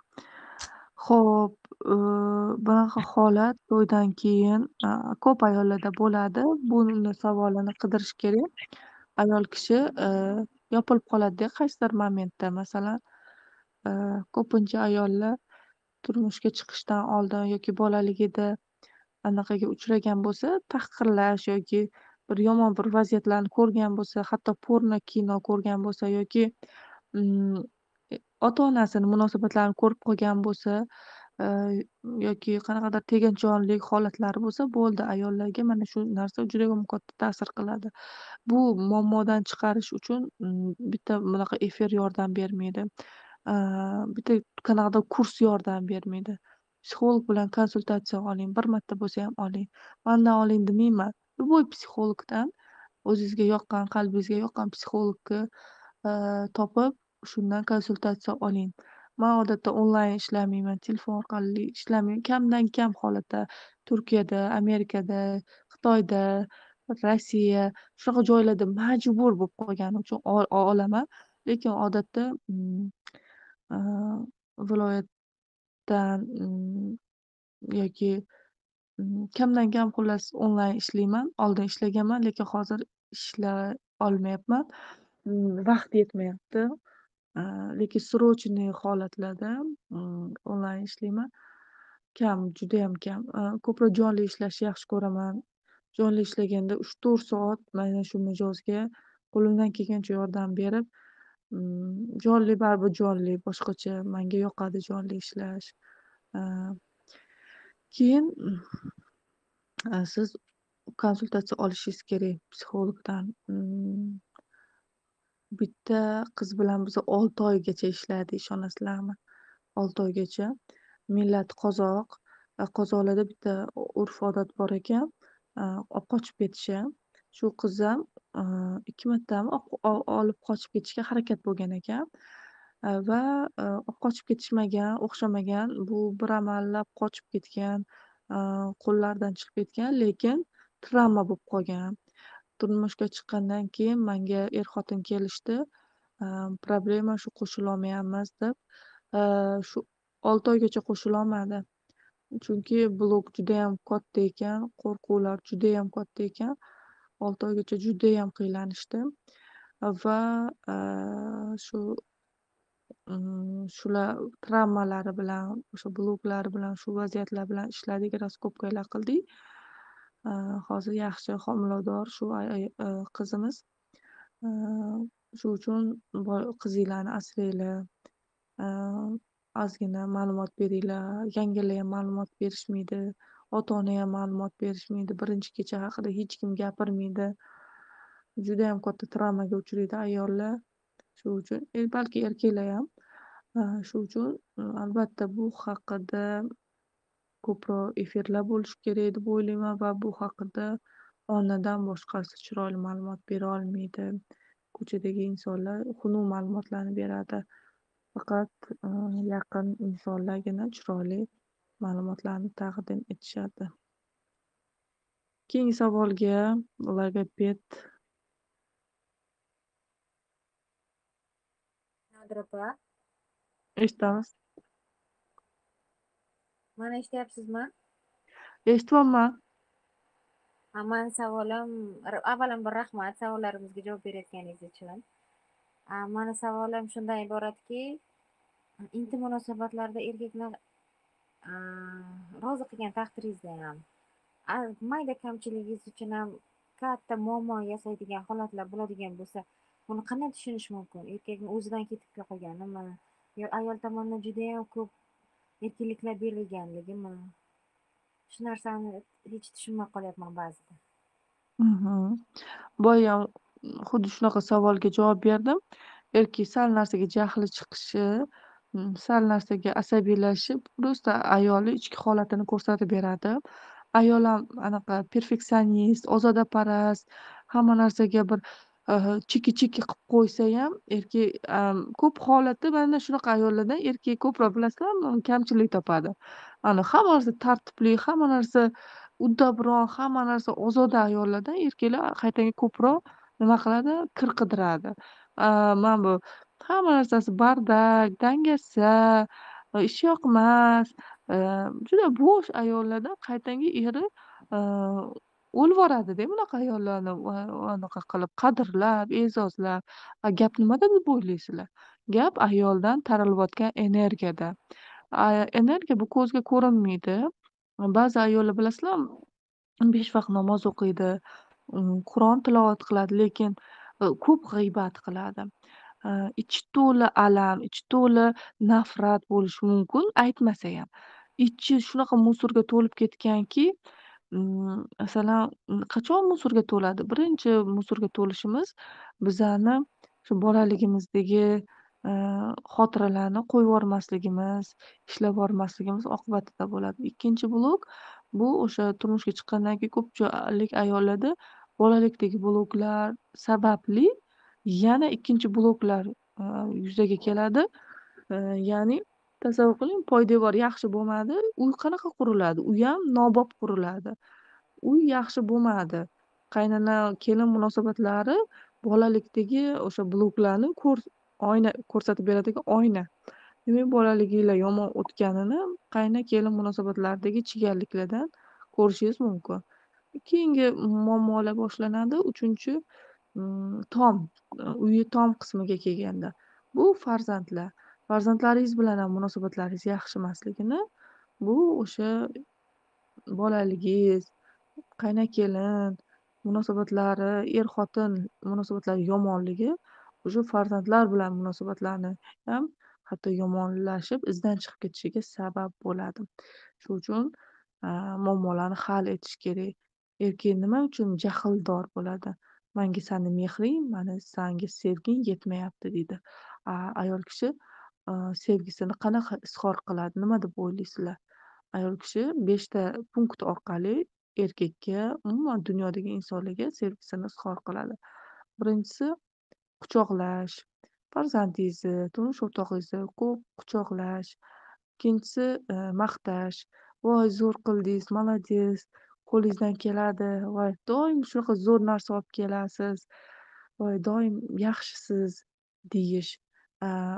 Xo'p, e, bunaqa holat to'ydan keyin, ko'p ayollarda bo'ladi. Buni savolini qidirish kerak. Ayol kishi, e, yopilib qoladi-da qaysidir momentda. Masalan, e, ko'pincha ayollar turmushga chiqishdan oldin yoki bolaligida anaqaga uchragan bo'lsa, tahqirlash yoki bir yomon bir vaziyatlarni ko'rgan bo'lsa, hatto porno kino ko'rgan bo'lsa yoki, mm, E, ota-onasini munosabatlarini ko'rib qolgan bo'lsa, e, yoki qanaqadir tegajonlik holatlari bo'lsa, bo'ldi, ayollarga mana shu narsa judayam katta ta'sir qiladi. Bu muammodan chiqarish uchun, mm, bitta bunaqa efir yordam bermaydi. E, bitta qanaqadir kurs yordam bermaydi. Psixolog bilan konsultatsiya oling, bir marta bo'lsa ham oling. Mandan oling demayman, любой psixologdan o'zizga yoqqan, qalbingizga yoqqan psixologni, topib shundan konsultatsiya oling. Man odatda onlayn ishlamayman, telefon orqali ishlamayman. Kamdan kam holatda Turkiyada, Amerikada, Xitoyda, Rossiya shunaqa joylarda majbur bo'lib qolganim uchun olaman. Lekin odatda mm, viloyatdan mm, yoki mm, kamdan kam xullas onlayn ishlayman. Oldin ishlaganman, lekin hozir ishlay olmayapman. Vaqt yetmayapti. lekin срочный holatlarda onlayn ishlayman kam judayam kam ko'proq jonli ishlashni yaxshi ko'raman jonli ishlaganda uch to'rt soat mana shu mijozga qo'limdan kelgancha yordam berib jonli baribir jonli boshqacha manga yoqadi jonli ishlash keyin siz konsultatsiya olishingiz kerak psixologdan Bitta qiz bilan biz olti oygacha ishladik, ishonasizlarmi? olti oygacha. Millat qozoq. E, Qozoqlarda bitta urf-odat bor ekan, e, olib qochib ketishi. Shu qiz ham e, ikki 2 martami olib qochib ketishga harakat bo'lgan ekan va olib qochib ketishmagan, o'xshamagan. Bu bir amallab qochib ketgan, qo'llaridan chiqib ketgan, lekin travma bo'lib qolgan. turmushga chiqqandan keyin manga er xotin kelishdi ehm, problema shu qo'shilolmayapmiz deb ehm, shu olti oygacha qo'shilolmadi chunki blok judayam katta ekan qo'rquvlar judayam katta ekan olti oygacha judayam qiynalishdi va ehm, shu mm, shular travmalari bilan o'sha bloklar bilan shu vaziyatlar bilan ishladik раскопкаlar qildik Э, hozir yaxshi homilador shu e, qizimiz э, shu uchun qizinglarni asranglar э, ozgina ma'lumot beringlar yangilar ham ma'lumot berishmaydi ota ona ham ma'lumot berishmaydi birinchi kecha haqida hech kim gapirmaydi juda katta travmaga uchraydi ayollar shu uchun e, balki erkaklar ham shu uchun albatta bu haqida ko'proq efirlar bo'lishi kerak deb o'ylayman va bu haqida onadan boshqasi chiroyli ma'lumot bera olmaydi ko'chadagi insonlar xunuk ma'lumotlarni beradi faqat e, yaqin insonlargina chiroyli ma'lumotlarni taqdim etishadi keyingi savolga logoped eshitamiz mana eshityapsizmi eshityapman Aman savolim avvalambor rahmat savollarimizga javob berayotganingiz uchun mani savolim shundan iboratki intim munosabatlarda erkakni rozi qilgan taqdiringizda ham mayda kamchiligingiz uchun ham katta muammo yasaydigan holatlar bo'ladigan bo'lsa buni qanday tushunish mumkin erkakni o'zidan ketib qolganimi yo ayol tomonidan judayam ko'p erkinliklar berilganligimi shu narsani hech tushunmay qolyapman ba'zida boya mhm. xuddi shunaqa savolga javob berdim erkak sal narsaga jahli chiqishi mm, sal narsaga asabiylashib просто ayolni ichki holatini ko'rsatib beradi ayol ham anaqa perfeksionist ozodaparast hamma narsaga bir chiki chiki qilib qo'ysa ham erkak ko'p holatda mana shunaqa ayollardan erkak ko'proq bilasizlarmi kamchilik topadi ana hamma narsa tartibli hamma narsa uddabron hamma narsa ozoda ayollardan erkaklar qaytanga ko'proq nima qiladi kir qidiradi mana bu hamma narsasi bardak dangasa e, ishi yoqmas e, juda bo'sh ayollardan qaytanga eri e, O'lvoradi-da bunaqa ayollarni anaqa qilib, qadrlab, e'zozlab. A, gap nimada deb o'ylaysizlar? Gap ayoldan taralayotgan energiyada. energiya bu ko'zga ko'rinmaydi. Ba'zi ayollar bilasizlar besh vaqt namoz o'qiydi, um, Qur'on tilovat qiladi, lekin e, ko'p g'iybat qiladi. E, ichi to'la alam, ichi to'la nafrat bo'lishi mumkin, aytmasa ham Ichi shunaqa musurga to'lib ketganki masalan, qachon musorga to'ladi? Birinchi musorga to'lishimiz bizani shu bolaligimizdagi, xotiralarni qo'yib yubormasligimiz ishlab oqibatida bo'ladi. Ikkinchi blok bu o'sha turmushga chiqqandan keyin ko'pchilik ayollarda bolalikdagi bloklar sababli yana ikkinchi bloklar, yuzaga keladi. ya'ni tasavvur qiling poydevor yaxshi bo'lmadi uy qanaqa quriladi u ham nobop quriladi uy yaxshi bo'lmadi qaynona kelin munosabatlari bolalikdagi o'sha bloklarni oyna ko'rsatib beradigan oyna demak bolaliginglar yomon o'tganini qayna kelin munosabatlaridagi chigalliklardan ko'rishingiz mumkin keyingi muammolar boshlanadi uchinchi mm, tom uyi tom qismiga kelganda bu farzandlar farzandlaringiz bilan ham munosabatlaringiz yaxshi emasligini bu o'sha bolaligingiz qayna kelin munosabatlari er xotin munosabatlari yomonligi уже farzandlar bilan munosabatlarni ham hatto yomonlashib izdan chiqib ketishiga sabab bo'ladi shuning uchun muammolarni hal etish kerak erkak nima uchun jahldor bo'ladi manga sani mehring mani sanga sevging yetmayapti deydi ayol kishi sevgisini qanaqa izhor qiladi nima deb o'ylaysizlar ayol kishi beshta punkt orqali erkakka umuman dunyodagi insonlarga sevgisini izhor qiladi birinchisi quchoqlash farzandingizni turmush o'rtog'ingizni ko'p quchoqlash ikkinchisi e, maqtash voy zo'r qildingiz молодец qo'lingizdan keladi voy doim shunaqa zo'r narsa olib kelasiz voy doim yaxshisiz deyish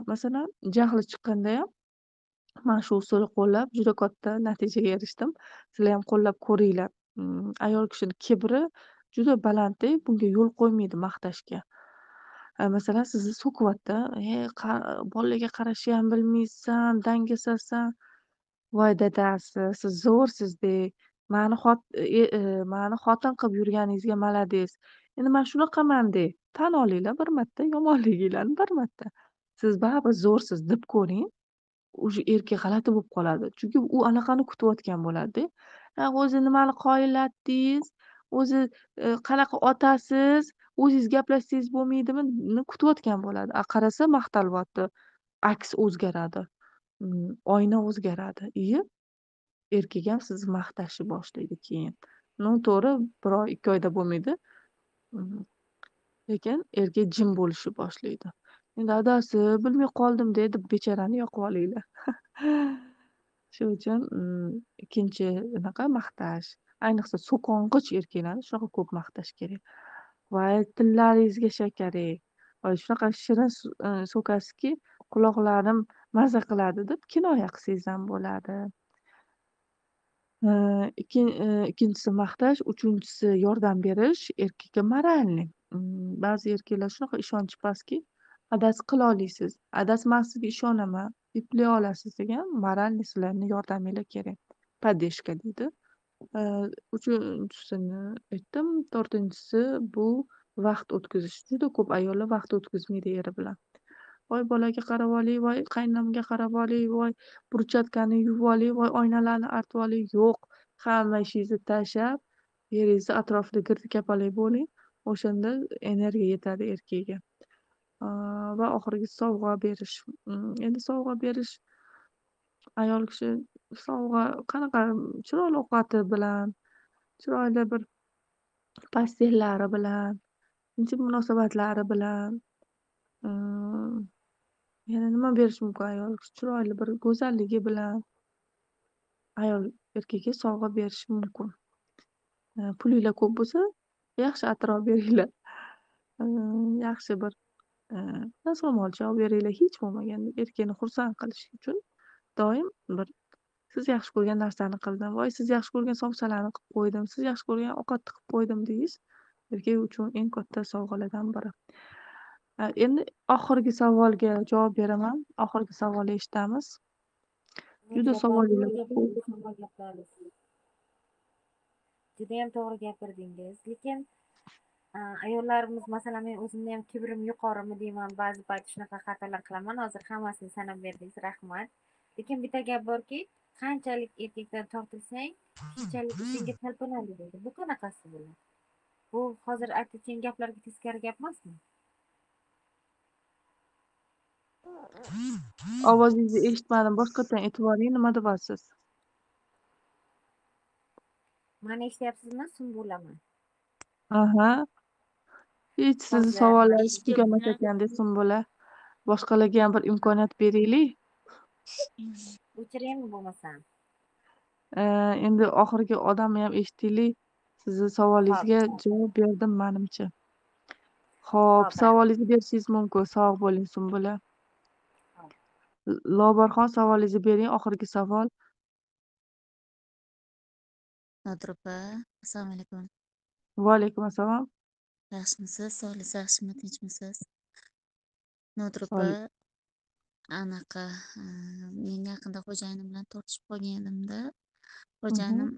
masalan, jahli ham mana shu usulni qo'llab, juda katta natijaga erishdim. sizlar ham qo'llab ko'ringlar. Mm, ayol kishini kibri juda baland bunga yo'l qo'ymaydi maqtashga. masalan, sizni so'kyapti "Ey, bolalarga qarashni ham bilmaysan, dangasasan". Voy dadasi, siz zo'rsiz-de, mani xot e, e, mani xotin qilib yurganingizga malades. Endi man shunaqaman, de. Tan olinglar bir marta yomonligingizni bir marta. siz baribir zo'rsiz deb ko'ring o'sha erkak g'alati bo'lib qoladi chunki u anaqani kutayotgan bo'ladida o'zi nimani qoyillatdingiz o'zi e, qanaqa otasiz o'zingiz gaplashsangiz bo'lmaydimi kutayotgan bo'ladi a qarasa maqtalyapti aks o'zgaradi mm, oyna o'zgaradi и erkak ham sizni maqtashni boshlaydi keyin ну to'g'ri bir oy ikki oyda bo'lmaydi mm. lekin erkak jim bo'lishni boshlaydi Endi adasi bilmay qoldim dedi bechorani yoqib olinglar. Shuning uchun mm, ikkinchi anaqa maqtash, ayniqsa so'qong'ich erkaklarni shunaqa ko'p maqtash kerak. Voy tillaringizga shakari. Voy shunaqa shirin e, so'kasizki, quloqlarim maza qiladi deb kinoya qilsangiz ham bo'ladi. E, e, ikkinchisi maqtash, uchinchisi yordam berish erkakka моральный mm, Ba'zi erkaklar shunaqa ishonchi pastki adas qila olasiz adashmasligiga ishonaman eplay olasiz degan moralniy sizlarni yordaminglar kerak поддержка deydi uchinchisini aytdim to'rtinchisi bu vaqt o'tkazish juda ko'p ayollar vaqt o'tkazmaydi eri bilan voy bolaga qarab olay voy qaynonamga qarab olay voy burchatkani yuvib olay voy oynalarni artib olay yo'q hamma ishingizni tashlab eringizni atrofida girdi kapalak bo'ling o'shanda energiya yetadi erkakga va oxirgi sovg'a berish mm, endi sovg'a berish ayol kishi sovg'a qanaqa chiroyli ovqati bilan chiroyli bir pastellari bilan intim munosabatlari bilan mm, yana nima berish mumkin ayol kishi chiroyli bir go'zalligi bilan ayol erkakka sovg'a berishi mumkin e, pulinglar ko'p bo'lsa yaxshi atrof beringlar e, yaxshi bir biroz javob beringlar hech bo'lmaganda erkakni xursand qilish uchun doim bir siz yaxshi ko'rgan narsani qildim voy siz yaxshi ko'rgan somsalarni qilib qo'ydim siz yaxshi ko'rgan ovqatni qilib qo'ydim deyish erkak uchun eng katta sovg'alardan biri endi oxirgi savolga javob beraman oxirgi savolni eshitamiz juda savolinglar judayam to'g'ri gapirdingiz lekin ayollarimiz masalan men o'zimni ham kibrim yuqorimi deyman ba'zi payt shunaqa xatolar qilaman hozir hammasini sanab berdingiz rahmat lekin bitta gap borki qanchalik erkakdan tortilsang shunchalik ishingga talpinadi deydi bu qanaqasi bo'ladi bu hozir aytayotgan gaplarga teskari gap emasmi ovozingizni eshitmadim boshqatdan e'tiboring nima deyapsiz mani eshityapsizmi sumbulaman aha Hech sizni savollaringiz tugamas ekan desin bola. Boshqalarga ham bir imkoniyat beraylik. O'chiraymi bo'lmasam Endi oxirgi odamni ham eshitaylik. Sizni savolingizga javob berdim menimcha. Xo'p, savolingizni berishingiz mumkin. Sog' bo'ling Sumbula. Lobarxon savolingizni bering, oxirgi savol. Nodir opa, assalomu alaykum. Va alaykum assalom. Yaxshimisiz? Solih yaxshimi? Tinchmisiz? Nodir anaqa men yaqinda xo'jayinim bilan tortishib qolgan edimda mhmm. xo'jayinim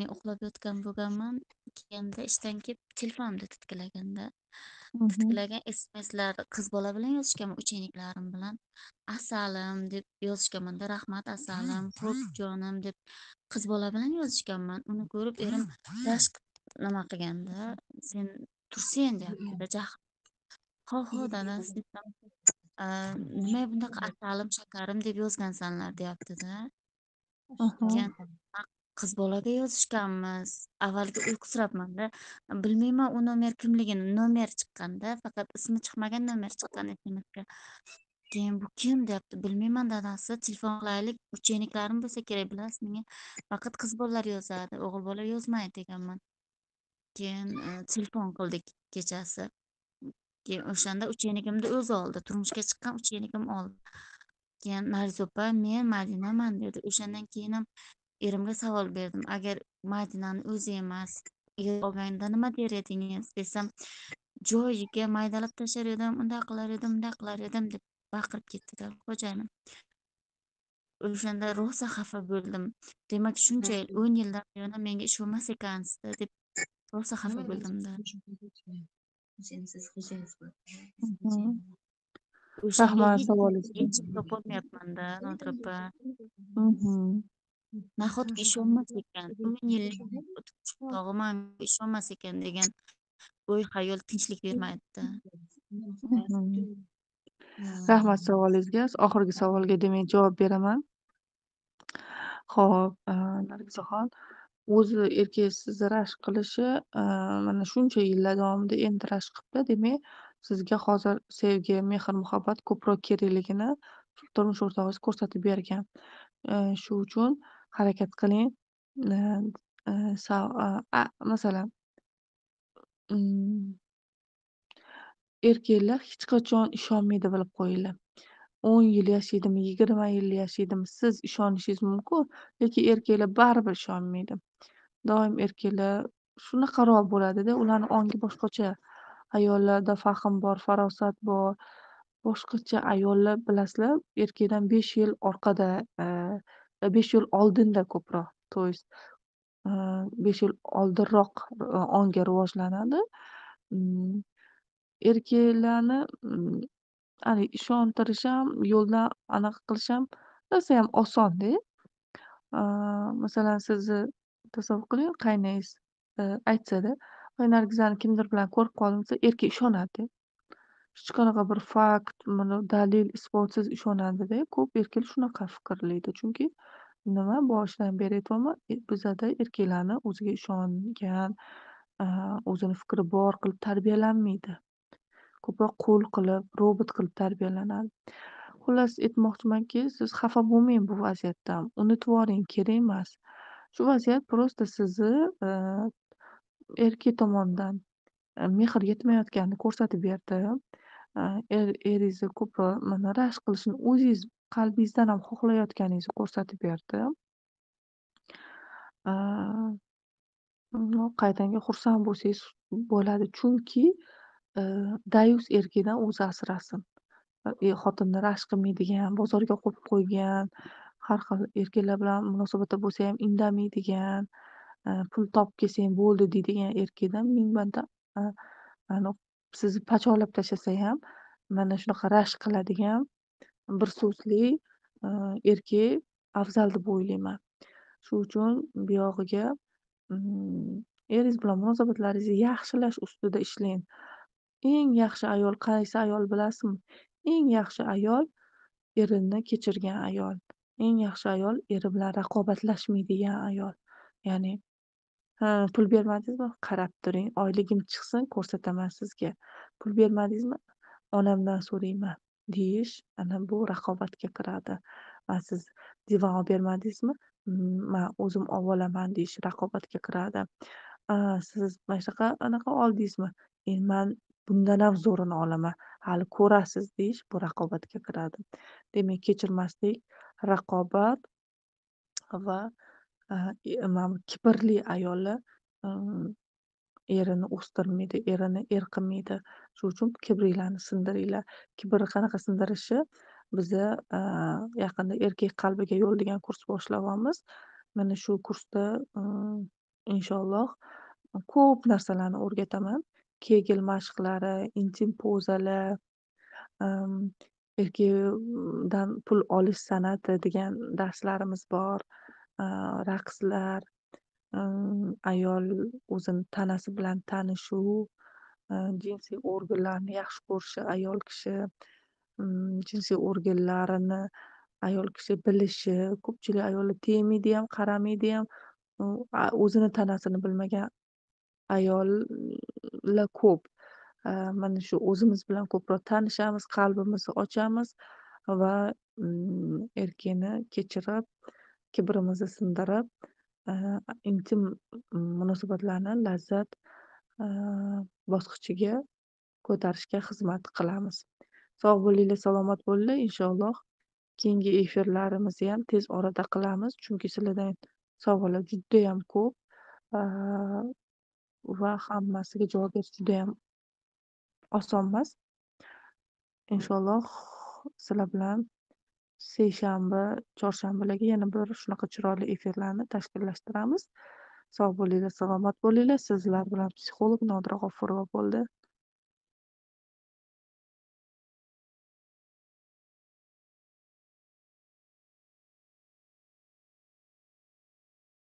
men uxlab yotgan bo'lganman kelganda ishdan kelib telefonimni titkilaganda mhmm. titkilagan smslar qiz bola bilan yozishganman ucheniklarim bilan asalim deb yozishganmanda rahmat asalim quruq jonim deb qiz bola bilan yozishganman uni ko'rib erim rashk nima qilganda sen tursin deyapti jahl ho ho dada nima bunaqa atalim shakarim deb yozgansanlar deyaptida qiz bolaga yozishganmiz avvalgi uyqusirabmanda bilmayman u nomer kimligini nomer chiqqanda faqat ismi chiqmagan nomer chiqqan smsga keyin bu kim deyapti bilmayman dadasi telefon qilaylik ucheniklarim bo'lsa kerak bilasizmi faqat qiz bolalar yozadi o'g'il bola yozmaydi deganman keyin telefon qildik kechasi keyin o'shanda uch yenigimni o'zi oldi turmushga chiqqan uch yenigim oldi keyin marza opa men madinaman dedi o'shandan keyin ham erimga savol berdim agar madinani o'zi emas olganda nima der edingiz desam joyiga maydalab tashlar edim unday qilar edim bunday qilar edim deb baqirib ketdilar xo'jayinim o'shanda rosa xafa bo'ldim demak shuncha yil o'n yildan buyon menga ish bo'lmas ekansizda deb rosa xafa bo'ldim rahmat savolingizga topolmayapmanda nodir nahotki ishonmas ekan ming yillik tog'i manga ishonmas ekan degan o'y xayol tinchlik bermaydi rahmat savolingizga oxirgi savolga demak javob beraman ho'p nargizaxon O'zi erkaksiz rashk qilishi, e, mana shuncha yillar davomida endi rashk qilibdi, demak, sizga hozir sevgi, mehr-muhabbat ko'proq kerakligini turmush o'rtog'ingiz ko'rsatib bergan. E, shu uchun harakat qiling. E, masalan mm, erkaklar hech qachon ishonmaydi bilib qo'yinglar. o'n yil yashaydimi yigirma yil yashaydimi siz ishonishingiz mumkin lekin erkaklar baribir ishonmaydi doim erkaklar shunaqaroq bo'ladida ularni ongi boshqacha ayollarda fahm bor farosat bor boshqacha ayollar bilasizlar erkakdan besh yil orqada e, e, besh yil oldinda ko'proq то есть e, besh yil oldinroq ongi rivojlanadi mm, erkaklarni mm, hani, ishontirish ham, yo'ldan anaqa qilish ham ham osonda. masalan, sizni tasavvur qiling, qaynangiz, aytsada da "Voy, Nargizani kimdir bilan ko'rib qoldim" desa, erkak ishonadi. Hech qanaqa bir fakt, dalil, isbotsiz ishonadi Ko'p erkaklar shunaqa fikrlaydi, chunki nima, boshidan beri aytyapman, bizada erkaklarni o'ziga ishongan, o'zini fikri bor qilib tarbiyalanmaydi. ko'proq qo'l qilib robot qilib tarbiyalanadi xullas aytmoqchimanki siz xafa bo'lmang bu vaziyatdan unutib kerak emas shu vaziyat просто sizni e, erkak tomonidan e, mehr yetmayotganini ko'rsatib berdi e, er, eringizni ko'proq mana rashk qilishini o'zingiz qalbingizdan ham xohlayotganingizni ko'rsatib berdi qaytanga xursand bo'lsangiz bo'ladi chunki dayus erkidan o'zi asrasin. xotinni rashk qilmaydigan, bozorga qo'yib qo'ygan, har xil erkaklar bilan munosabatda bo'lsa ham indamaydigan, pul topib kelsa ham bo'ldi deydigan erkakdan ming marta sizni pachoqlab tashlasa ham, mana shunaqa rashk qiladigan, bir so'zli, erkak afzal deb o'ylayman. Shu uchun buyog'iga, ımm, eringiz bilan munosabatlaringizni yaxshilash ustida ishlang. Eng yaxshi ayol qaysi ayol bilasizmi? Eng yaxshi ayol erini kechirgan ayol. Eng yaxshi ayol eri bilan raqobatlashmaydigan ayol. Ya'ni, "Ha, pul bermadingizmi? Qarab turing, oyligim chiqsin, ko'rsataman sizga. Pul bermadingizmi? Onamdan so'rayman" deyish ana bu raqobatga kiradi. va siz divan olib bermadingizmi man o'zim ovolaman" deyish raqobatga kiradi. siz mana shunaqa anaqa oldingizmi? E, man" Bundan zo'rini olaman. Hali ko'rasiz deyish bu raqobatga kiradi. Demak, kechirmaslik, raqobat va e, mana bu kibrli ayollar e, erini o'stirmaydi, erini erqimaydi. Shuning uchun kibringlarni sindiringlar. Kibrni qanaqa sindirishi biza e, yaqinda erkak qalbiga yo'l degan kurs boshlayapmiz. Mana shu kursda inshaalloh ko'p narsalarni o'rgataman. kegel mashqlari intim pozalar erkdan pul olish san'ati degan darslarimiz bor raqslar ayol o'zini tanasi bilan tanishuv jinsiy organlarni yaxshi ko'rishi ayol kishi jinsiy organlarini ayol kishi bilishi ko'pchilik ayollar tegmaydi ham qaramaydi ham o'zini tanasini bilmagan ayollar ko'p mana shu o'zimiz bilan ko'proq tanishamiz qalbimizni ochamiz va mm, erkini kechirib kibrimizni sindirib e, intim mm, munosabatlarni lazzat e, bosqichiga ko'tarishga xizmat qilamiz sog' bo'linglar salomat bo'linglar inshaalloh keyingi efirlarimizni ham tez orada qilamiz chunki sizlardan savollar judayam ko'p va hammasiga javob berish juda oson emas inshaalloh sizlar bilan seshanba chorshanbalarga yana bir shunaqa chiroyli efirlarni tashkillashtiramiz sog' bo'linglar salomat bo'linglar sizlar bilan psixolog nodira g'ofurova bo'ldi